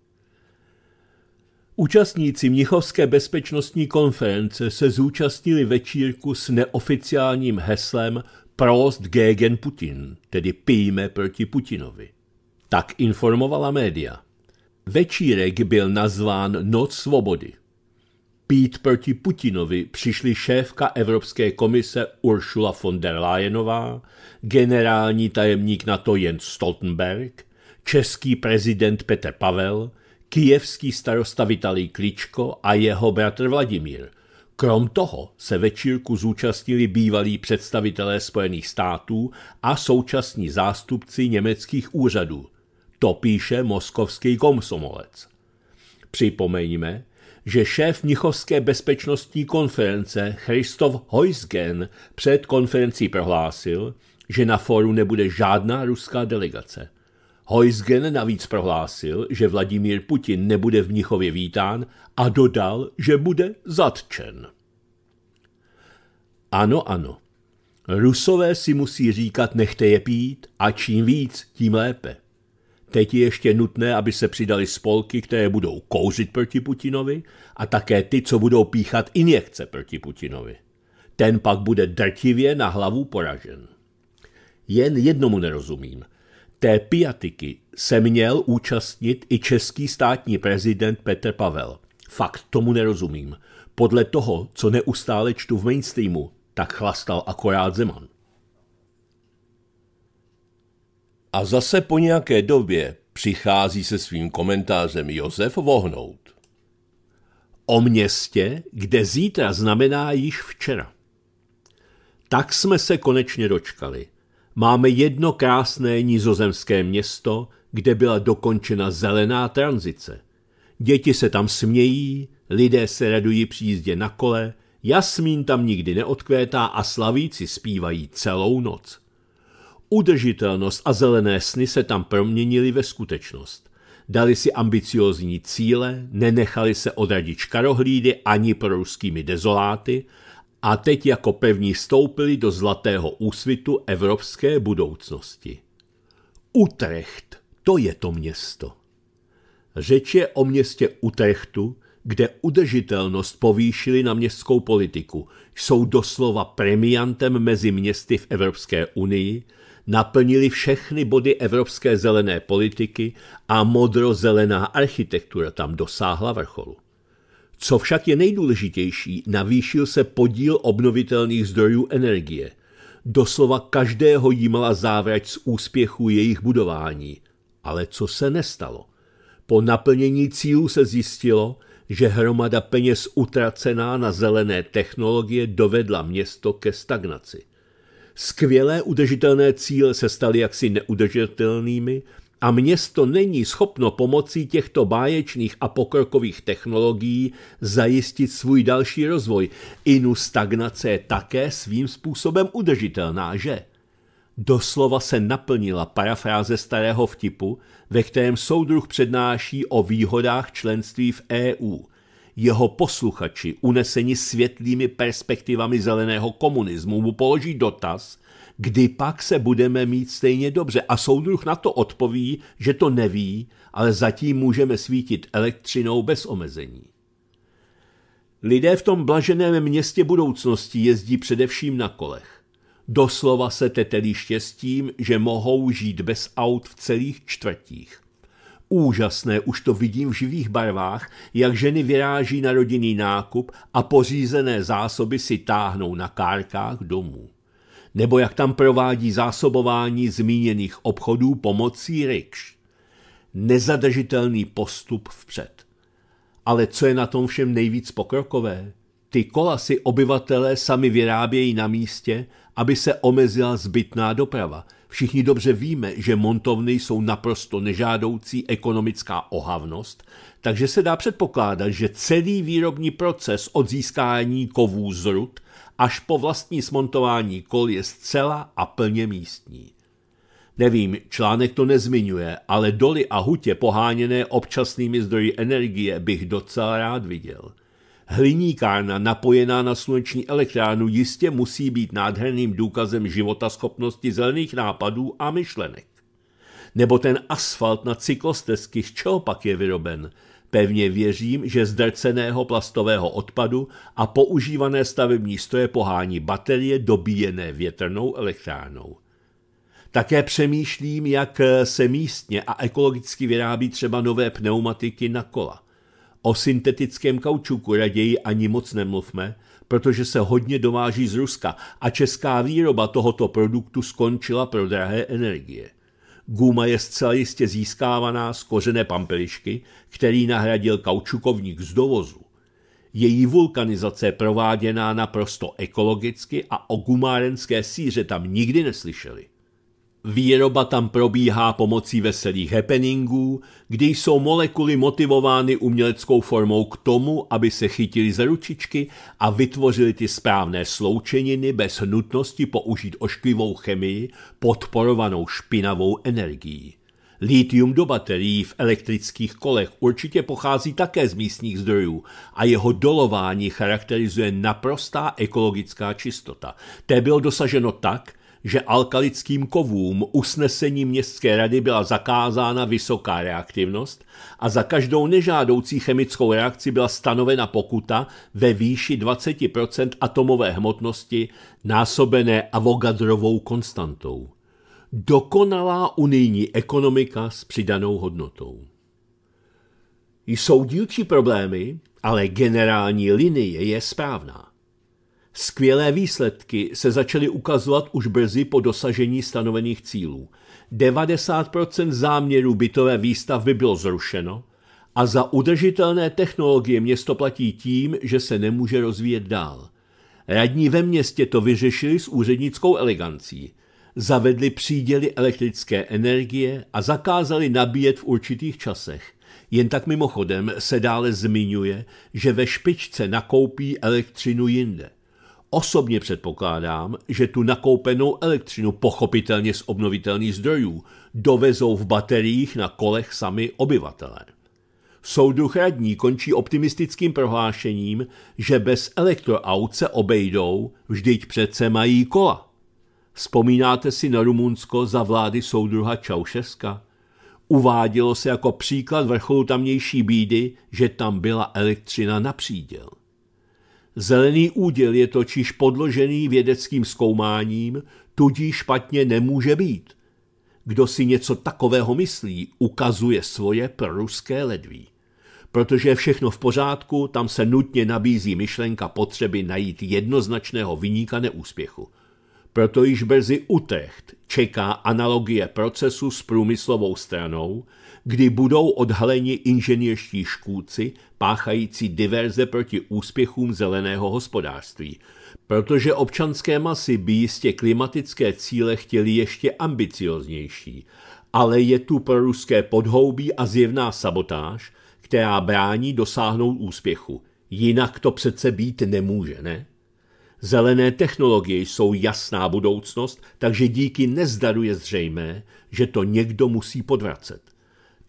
Účastníci Mnichovské bezpečnostní konference se zúčastnili večírku s neoficiálním heslem Prost gegen Putin, tedy pijme proti Putinovi. Tak informovala média. Večírek byl nazván Noc svobody. Pít proti Putinovi přišli šéfka Evropské komise Ursula von der Leyenová, generální tajemník NATO Jens Stoltenberg, český prezident Petr Pavel – kijevský starosta Vitalý Kličko a jeho bratr Vladimír. Krom toho se večírku zúčastnili bývalí představitelé Spojených států a současní zástupci německých úřadů. To píše moskovský komsomolec. Připomeňme, že šéf Mnichovské bezpečnostní konference Christoph Heusgen před konferencí prohlásil, že na foru nebude žádná ruská delegace. Heusgen navíc prohlásil, že Vladimír Putin nebude v Mnichově vítán a dodal, že bude zatčen. Ano, ano. Rusové si musí říkat nechte je pít a čím víc, tím lépe. Teď je ještě nutné, aby se přidali spolky, které budou kouřit proti Putinovi a také ty, co budou píchat injekce proti Putinovi. Ten pak bude drtivě na hlavu poražen. Jen jednomu nerozumím – té piatiky se měl účastnit i český státní prezident Petr Pavel. Fakt, tomu nerozumím. Podle toho, co neustále čtu v mainstreamu, tak chlastal akorát Zeman. A zase po nějaké době přichází se svým komentářem Josef Vohnout. O městě, kde zítra znamená již včera. Tak jsme se konečně dočkali – Máme jedno krásné nizozemské město, kde byla dokončena zelená tranzice. Děti se tam smějí, lidé se radují jízdě na kole, jasmín tam nikdy neodkvétá a slavíci zpívají celou noc. Udržitelnost a zelené sny se tam proměnily ve skutečnost. Dali si ambiciozní cíle, nenechali se odradit škarohlídy ani ruskými dezoláty, a teď jako pevní stoupili do zlatého úsvitu evropské budoucnosti. Utrecht, to je to město. Řeč je o městě Utrechtu, kde udržitelnost povýšili na městskou politiku, jsou doslova premiantem mezi městy v Evropské unii, naplnili všechny body evropské zelené politiky a modrozelená architektura tam dosáhla vrcholu. Co však je nejdůležitější, navýšil se podíl obnovitelných zdrojů energie. Doslova každého jímala závrať z úspěchu jejich budování. Ale co se nestalo? Po naplnění cílů se zjistilo, že hromada peněz utracená na zelené technologie dovedla město ke stagnaci. Skvělé udržitelné cíle se staly jaksi neudržitelnými a město není schopno pomocí těchto báječných a pokrokových technologií zajistit svůj další rozvoj. Inu stagnace je také svým způsobem udržitelná, že? Doslova se naplnila parafráze starého vtipu, ve kterém soudruh přednáší o výhodách členství v EU. Jeho posluchači, uneseni světlými perspektivami zeleného komunismu, mu položí dotaz – kdy pak se budeme mít stejně dobře. A soudruh na to odpoví, že to neví, ale zatím můžeme svítit elektřinou bez omezení. Lidé v tom blaženém městě budoucnosti jezdí především na kolech. Doslova se tetelí štěstím, že mohou žít bez aut v celých čtvrtích. Úžasné už to vidím v živých barvách, jak ženy vyráží na rodinný nákup a pořízené zásoby si táhnou na kárkách domů nebo jak tam provádí zásobování zmíněných obchodů pomocí rikš. Nezadržitelný postup vpřed. Ale co je na tom všem nejvíc pokrokové? Ty kola si obyvatelé sami vyrábějí na místě, aby se omezila zbytná doprava. Všichni dobře víme, že montovny jsou naprosto nežádoucí ekonomická ohavnost, takže se dá předpokládat, že celý výrobní proces od získání kovů z rud až po vlastní smontování kol je zcela a plně místní. Nevím, článek to nezmiňuje, ale doly a hutě poháněné občasnými zdroji energie bych docela rád viděl. Hliníkárna napojená na sluneční elektrárnu jistě musí být nádherným důkazem života schopnosti zelených nápadů a myšlenek. Nebo ten asfalt na cyklostezky, z čeho pak je vyroben? Pevně věřím, že z drceného plastového odpadu a používané stavební stroje pohání baterie dobíjené větrnou elektrárnou. Také přemýšlím, jak se místně a ekologicky vyrábí třeba nové pneumatiky na kola. O syntetickém kaučuku raději ani moc nemluvme, protože se hodně dováží z Ruska a česká výroba tohoto produktu skončila pro drahé energie. Guma je zcela jistě získávaná z kořené pampelišky, který nahradil kaučukovník z dovozu. Její vulkanizace je prováděná naprosto ekologicky a o gumárenské síře tam nikdy neslyšeli. Výroba tam probíhá pomocí veselých happeningů, kdy jsou molekuly motivovány uměleckou formou k tomu, aby se chytili za ručičky a vytvořili ty správné sloučeniny bez nutnosti použít ošklivou chemii podporovanou špinavou energií. Litium do baterií v elektrických kolech určitě pochází také z místních zdrojů a jeho dolování charakterizuje naprostá ekologická čistota. Té bylo dosaženo tak, že alkalickým kovům usnesení městské rady byla zakázána vysoká reaktivnost a za každou nežádoucí chemickou reakci byla stanovena pokuta ve výši 20 atomové hmotnosti násobené Avogadrovou konstantou. Dokonalá unijní ekonomika s přidanou hodnotou. Jsou dílčí problémy, ale generální linie je správná. Skvělé výsledky se začaly ukazovat už brzy po dosažení stanovených cílů. 90% záměrů bytové výstavby bylo zrušeno a za udržitelné technologie město platí tím, že se nemůže rozvíjet dál. Radní ve městě to vyřešili s úřednickou elegancí. Zavedli příděly elektrické energie a zakázali nabíjet v určitých časech. Jen tak mimochodem se dále zmiňuje, že ve špičce nakoupí elektřinu jinde. Osobně předpokládám, že tu nakoupenou elektřinu, pochopitelně z obnovitelných zdrojů, dovezou v bateriích na kolech sami obyvatelé. Soudruh radní končí optimistickým prohlášením, že bez elektroaut se obejdou, vždyť přece mají kola. Vzpomínáte si na Rumunsko za vlády soudruha Čaušeska? Uvádělo se jako příklad vrcholu tamnější bídy, že tam byla elektřina na příděl. Zelený úděl je totiž podložený vědeckým zkoumáním, tudíž špatně nemůže být. Kdo si něco takového myslí, ukazuje svoje proruské ledví. Protože je všechno v pořádku, tam se nutně nabízí myšlenka potřeby najít jednoznačného vyníka neúspěchu. Proto již brzy Utrecht čeká analogie procesu s průmyslovou stranou, kdy budou odhaleni inženýrští škůdci páchající diverze proti úspěchům zeleného hospodářství, protože občanské masy by jistě klimatické cíle chtěly ještě ambicioznější, ale je tu pro ruské podhoubí a zjevná sabotáž, která brání dosáhnout úspěchu. Jinak to přece být nemůže, ne? Zelené technologie jsou jasná budoucnost, takže díky nezdaru je zřejmé, že to někdo musí podvracet.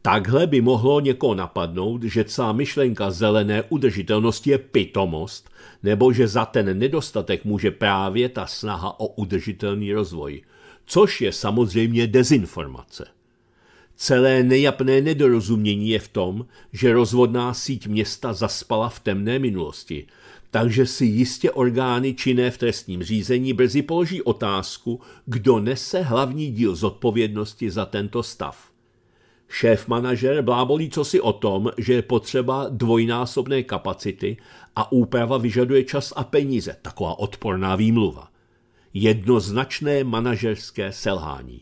Takhle by mohlo někoho napadnout, že celá myšlenka zelené udržitelnosti je pitomost, nebo že za ten nedostatek může právě ta snaha o udržitelný rozvoj, což je samozřejmě dezinformace. Celé nejapné nedorozumění je v tom, že rozvodná síť města zaspala v temné minulosti, takže si jistě orgány činné v trestním řízení brzy položí otázku, kdo nese hlavní díl zodpovědnosti za tento stav. Šéf manažer blábolí cosi o tom, že je potřeba dvojnásobné kapacity a úprava vyžaduje čas a peníze, taková odporná výmluva. Jednoznačné manažerské selhání.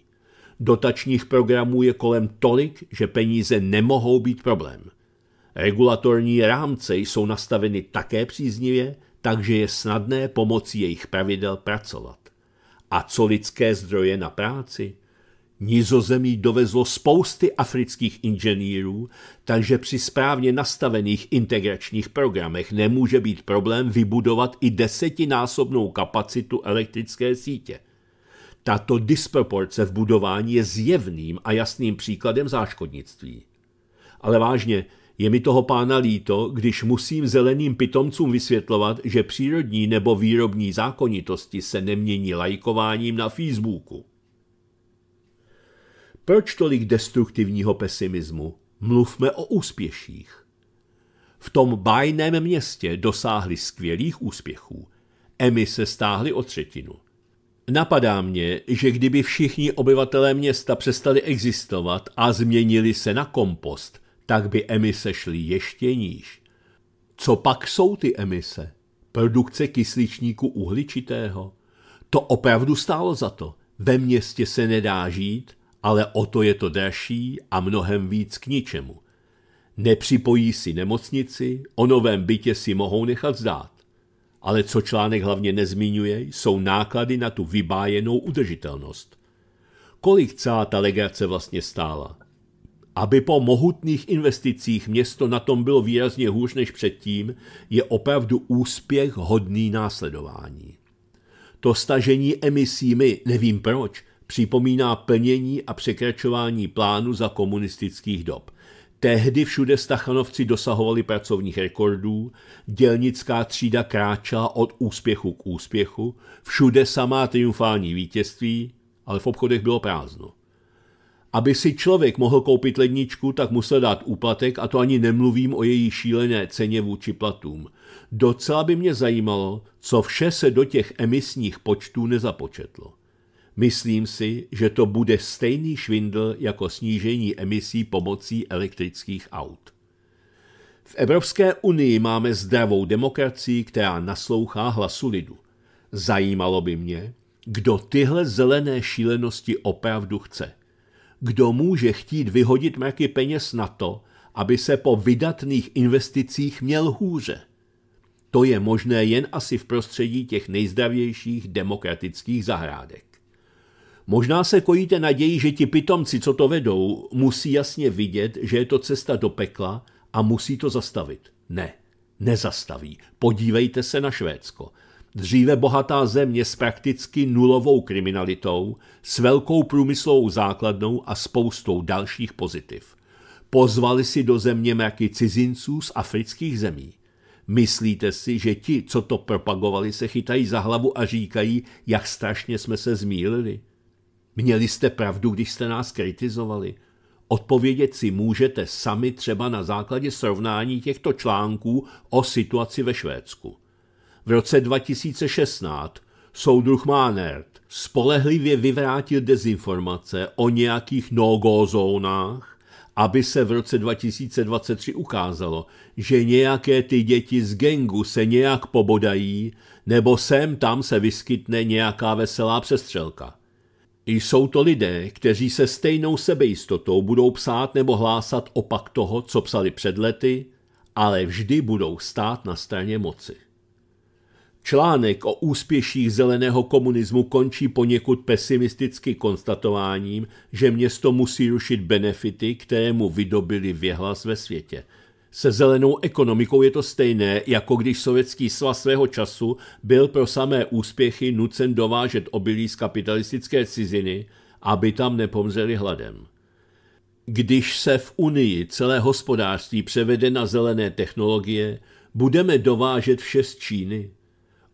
Dotačních programů je kolem tolik, že peníze nemohou být problém. Regulatorní rámce jsou nastaveny také příznivě, takže je snadné pomocí jejich pravidel pracovat. A co lidské zdroje na práci? Nizozemí dovezlo spousty afrických inženýrů, takže při správně nastavených integračních programech nemůže být problém vybudovat i desetinásobnou kapacitu elektrické sítě. Tato disproporce v budování je zjevným a jasným příkladem záškodnictví. Ale vážně, je mi toho pána líto, když musím zeleným pitomcům vysvětlovat, že přírodní nebo výrobní zákonitosti se nemění lajkováním na Facebooku. Proč tolik destruktivního pesimismu? Mluvme o úspěších. V tom bájném městě dosáhli skvělých úspěchů. Emise stáhly o třetinu. Napadá mě, že kdyby všichni obyvatelé města přestali existovat a změnili se na kompost, tak by emise šly ještě níž. Co pak jsou ty emise? Produkce kysličníku uhličitého? To opravdu stálo za to. Ve městě se nedá žít ale o to je to dražší a mnohem víc k ničemu. Nepřipojí si nemocnici, o novém bytě si mohou nechat zdát. Ale co článek hlavně nezmiňuje, jsou náklady na tu vybájenou udržitelnost. Kolik celá ta legace vlastně stála? Aby po mohutných investicích město na tom bylo výrazně hůř než předtím, je opravdu úspěch hodný následování. To stažení emisí my, nevím proč, připomíná plnění a překračování plánu za komunistických dob. Tehdy všude Stachanovci dosahovali pracovních rekordů, dělnická třída kráčela od úspěchu k úspěchu, všude samá triumfální vítězství, ale v obchodech bylo prázdno. Aby si člověk mohl koupit ledničku, tak musel dát úplatek a to ani nemluvím o její šílené ceně vůči platům. Docela by mě zajímalo, co vše se do těch emisních počtů nezapočetlo. Myslím si, že to bude stejný švindl jako snížení emisí pomocí elektrických aut. V Evropské unii máme zdravou demokracii, která naslouchá hlasu lidu. Zajímalo by mě, kdo tyhle zelené šílenosti opravdu chce. Kdo může chtít vyhodit mraky peněz na to, aby se po vydatných investicích měl hůře. To je možné jen asi v prostředí těch nejzdravějších demokratických zahrádek. Možná se kojíte naději, že ti pitomci, co to vedou, musí jasně vidět, že je to cesta do pekla a musí to zastavit. Ne, nezastaví. Podívejte se na Švédsko. Dříve bohatá země s prakticky nulovou kriminalitou, s velkou průmyslovou základnou a spoustou dalších pozitiv. Pozvali si do země mraky cizinců z afrických zemí. Myslíte si, že ti, co to propagovali, se chytají za hlavu a říkají, jak strašně jsme se zmílili? Měli jste pravdu, když jste nás kritizovali. Odpovědět si můžete sami třeba na základě srovnání těchto článků o situaci ve Švédsku. V roce 2016 soudruh Mánert spolehlivě vyvrátil dezinformace o nějakých no-go zónách, aby se v roce 2023 ukázalo, že nějaké ty děti z gengu se nějak pobodají, nebo sem tam se vyskytne nějaká veselá přestřelka. Jsou to lidé, kteří se stejnou sebejistotou budou psát nebo hlásat opak toho, co psali před lety, ale vždy budou stát na straně moci. Článek o úspěších zeleného komunismu končí poněkud pesimisticky konstatováním, že město musí rušit benefity, které mu vydobili věhlas ve světě – se zelenou ekonomikou je to stejné, jako když Sovětský svaz svého času byl pro samé úspěchy nucen dovážet obilí z kapitalistické ciziny, aby tam nepomřeli hladem. Když se v Unii celé hospodářství převede na zelené technologie, budeme dovážet vše z Číny.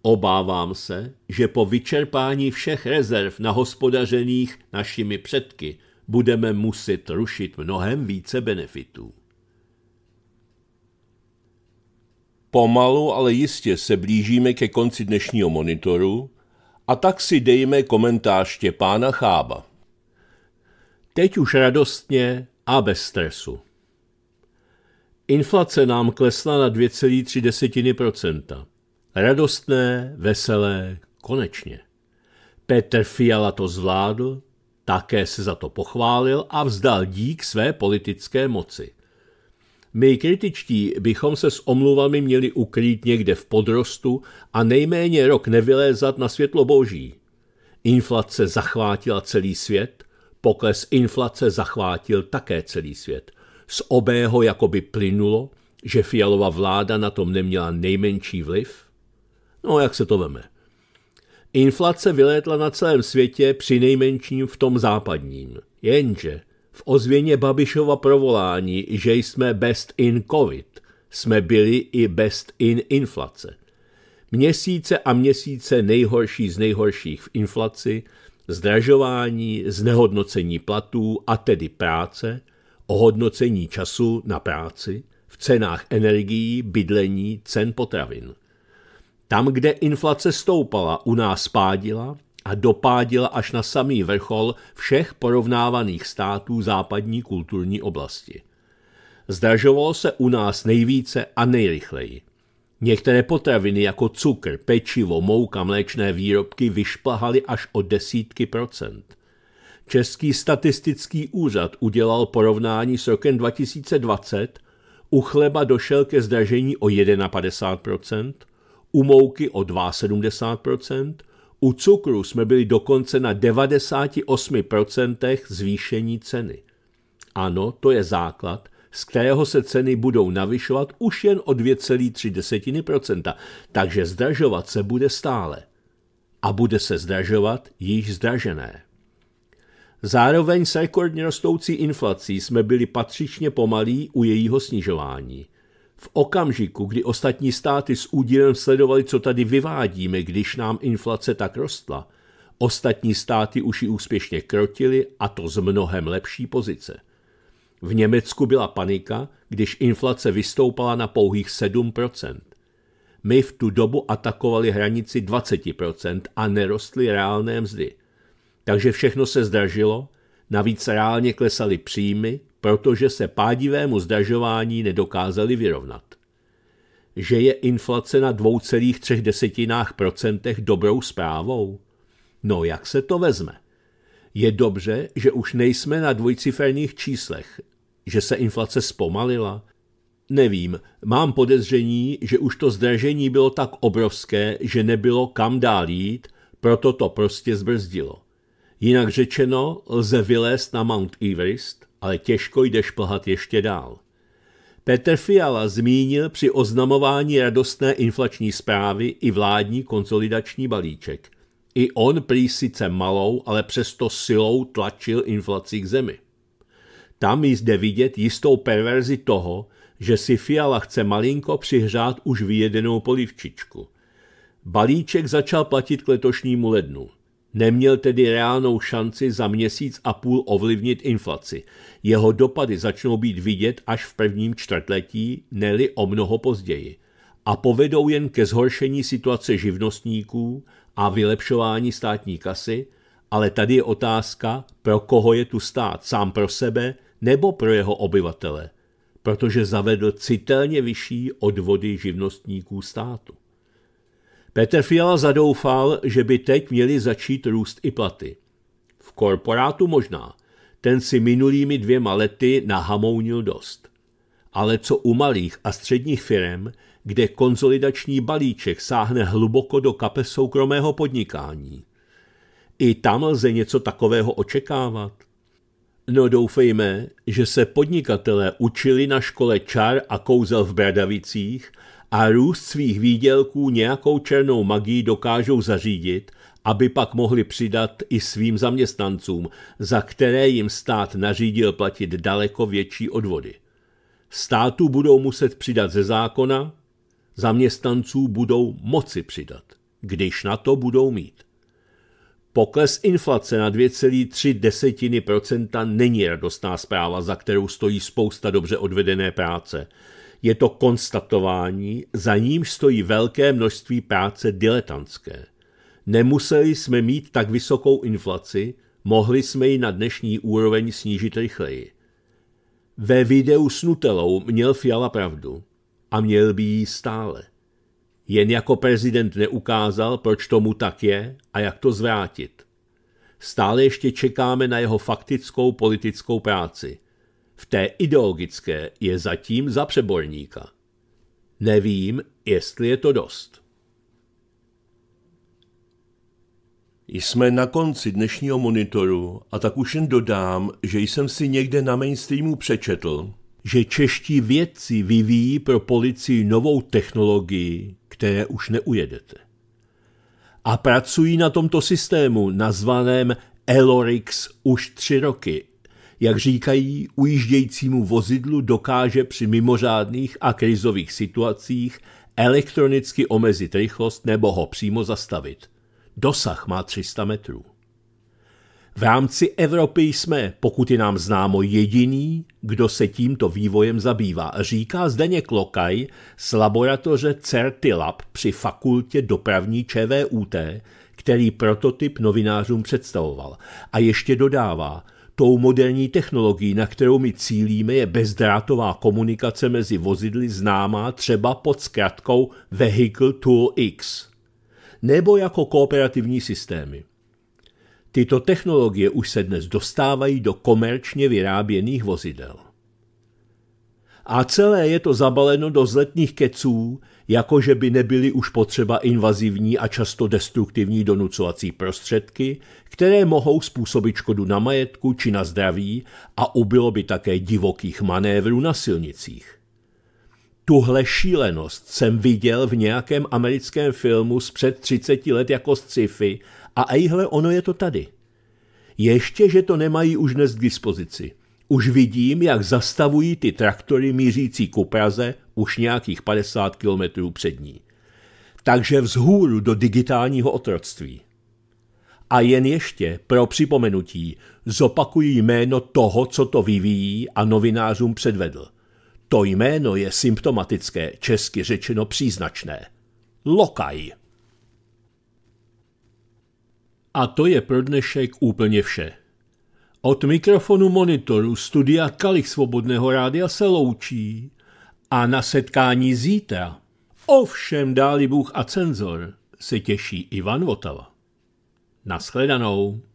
Obávám se, že po vyčerpání všech rezerv na hospodařených našimi předky budeme muset rušit mnohem více benefitů. Pomalu, ale jistě se blížíme ke konci dnešního monitoru a tak si dejme komentář Štěpána Chába. Teď už radostně a bez stresu. Inflace nám klesla na 2,3%. Radostné, veselé, konečně. Petr Fiala to zvládl, také se za to pochválil a vzdal dík své politické moci. My kritičtí bychom se s omluvami měli ukrýt někde v podrostu a nejméně rok nevylézat na světlo boží. Inflace zachvátila celý svět, pokles inflace zachvátil také celý svět. Z obého jakoby plynulo, že fialová vláda na tom neměla nejmenší vliv? No jak se to veme? Inflace vylétla na celém světě při nejmenším v tom západním. Jenže v ozvěně Babišova provolání, že jsme best in covid, jsme byli i best in inflace. Měsíce a měsíce nejhorší z nejhorších v inflaci, zdražování, znehodnocení platů a tedy práce, ohodnocení času na práci, v cenách energií, bydlení, cen potravin. Tam, kde inflace stoupala, u nás pádila a dopádil až na samý vrchol všech porovnávaných států západní kulturní oblasti. Zdražovalo se u nás nejvíce a nejrychleji. Některé potraviny jako cukr, pečivo, mouka, mléčné výrobky vyšplhaly až o desítky procent. Český statistický úřad udělal porovnání s rokem 2020, u chleba došel ke zdražení o 51%, u mouky o 2,70%, u cukru jsme byli dokonce na 98% zvýšení ceny. Ano, to je základ, z kterého se ceny budou navyšovat už jen o 2,3%, takže zdražovat se bude stále. A bude se zdražovat již zdražené. Zároveň s rekordně rostoucí inflací jsme byli patřičně pomalí u jejího snižování – v okamžiku, kdy ostatní státy s údílem sledovali, co tady vyvádíme, když nám inflace tak rostla, ostatní státy už ji úspěšně krotily a to z mnohem lepší pozice. V Německu byla panika, když inflace vystoupala na pouhých 7%. My v tu dobu atakovali hranici 20% a nerostly reálné mzdy. Takže všechno se zdražilo, navíc reálně klesaly příjmy, protože se pádivému zdražování nedokázali vyrovnat. Že je inflace na 2,3% dobrou zprávou? No jak se to vezme? Je dobře, že už nejsme na dvojciferných číslech, že se inflace zpomalila? Nevím, mám podezření, že už to zdražení bylo tak obrovské, že nebylo kam dál jít, proto to prostě zbrzdilo. Jinak řečeno, lze vylézt na Mount Everest, ale těžko jde šplhat ještě dál. Petr Fiala zmínil při oznamování radostné inflační zprávy i vládní konsolidační balíček. I on prý sice malou, ale přesto silou tlačil inflaci k zemi. Tam jí zde vidět jistou perverzi toho, že si Fiala chce malinko přihřát už vyjedenou polivčičku. Balíček začal platit k letošnímu lednu. Neměl tedy reálnou šanci za měsíc a půl ovlivnit inflaci. Jeho dopady začnou být vidět až v prvním čtvrtletí, neli o mnoho později. A povedou jen ke zhoršení situace živnostníků a vylepšování státní kasy, ale tady je otázka, pro koho je tu stát, sám pro sebe nebo pro jeho obyvatele, protože zavedl citelně vyšší odvody živnostníků státu. Petr Fiala zadoufal, že by teď měly začít růst i platy. V korporátu možná. Ten si minulými dvěma lety nahamounil dost. Ale co u malých a středních firm, kde konzolidační balíček sáhne hluboko do kape soukromého podnikání? I tam lze něco takového očekávat. No doufejme, že se podnikatelé učili na škole čar a kouzel v Bradavicích a růst svých výdělků nějakou černou magii dokážou zařídit, aby pak mohli přidat i svým zaměstnancům, za které jim stát nařídil platit daleko větší odvody. Státu budou muset přidat ze zákona, zaměstnanců budou moci přidat, když na to budou mít. Pokles inflace na 2,3 není radostná zpráva, za kterou stojí spousta dobře odvedené práce – je to konstatování, za nímž stojí velké množství práce diletantské. Nemuseli jsme mít tak vysokou inflaci, mohli jsme ji na dnešní úroveň snížit rychleji. Ve videu s Nutelou měl Fiala pravdu a měl by ji stále. Jen jako prezident neukázal, proč tomu tak je a jak to zvrátit. Stále ještě čekáme na jeho faktickou politickou práci – v té ideologické je zatím za přebojníka. Nevím, jestli je to dost. Jsme na konci dnešního monitoru a tak už jen dodám, že jsem si někde na mainstreamu přečetl, že čeští vědci vyvíjí pro policii novou technologii, které už neujedete. A pracují na tomto systému nazvaném Elorix už tři roky jak říkají, ujíždějícímu vozidlu dokáže při mimořádných a krizových situacích elektronicky omezit rychlost nebo ho přímo zastavit. Dosah má 300 metrů. V rámci Evropy jsme, pokud je nám známo, jediný, kdo se tímto vývojem zabývá, říká Zdeněk Lokaj z laboratoře Certilab při fakultě dopravní ČVUT, který prototyp novinářům představoval. A ještě dodává – Tou moderní technologií, na kterou my cílíme, je bezdrátová komunikace mezi vozidly známá třeba pod zkratkou Vehicle Tool X nebo jako kooperativní systémy. Tyto technologie už se dnes dostávají do komerčně vyráběných vozidel. A celé je to zabaleno do zletných keců, jako že by nebyly už potřeba invazivní a často destruktivní donucovací prostředky, které mohou způsobit škodu na majetku či na zdraví a ubylo by také divokých manévrů na silnicích. Tuhle šílenost jsem viděl v nějakém americkém filmu z před 30 let jako z sci-fi a ejhle, ono je to tady. Ještě, že to nemají už dnes k dispozici – už vidím, jak zastavují ty traktory mířící ku Praze už nějakých 50 kilometrů před ní. Takže vzhůru do digitálního otroctví. A jen ještě pro připomenutí zopakuji jméno toho, co to vyvíjí a novinářům předvedl. To jméno je symptomatické, česky řečeno příznačné. Lokaj. A to je pro dnešek úplně vše. Od mikrofonu monitoru studia Kalich Svobodného rádia se loučí a na setkání zítra, ovšem dáli Bůh a cenzor, se těší Ivan Votava. Naschledanou.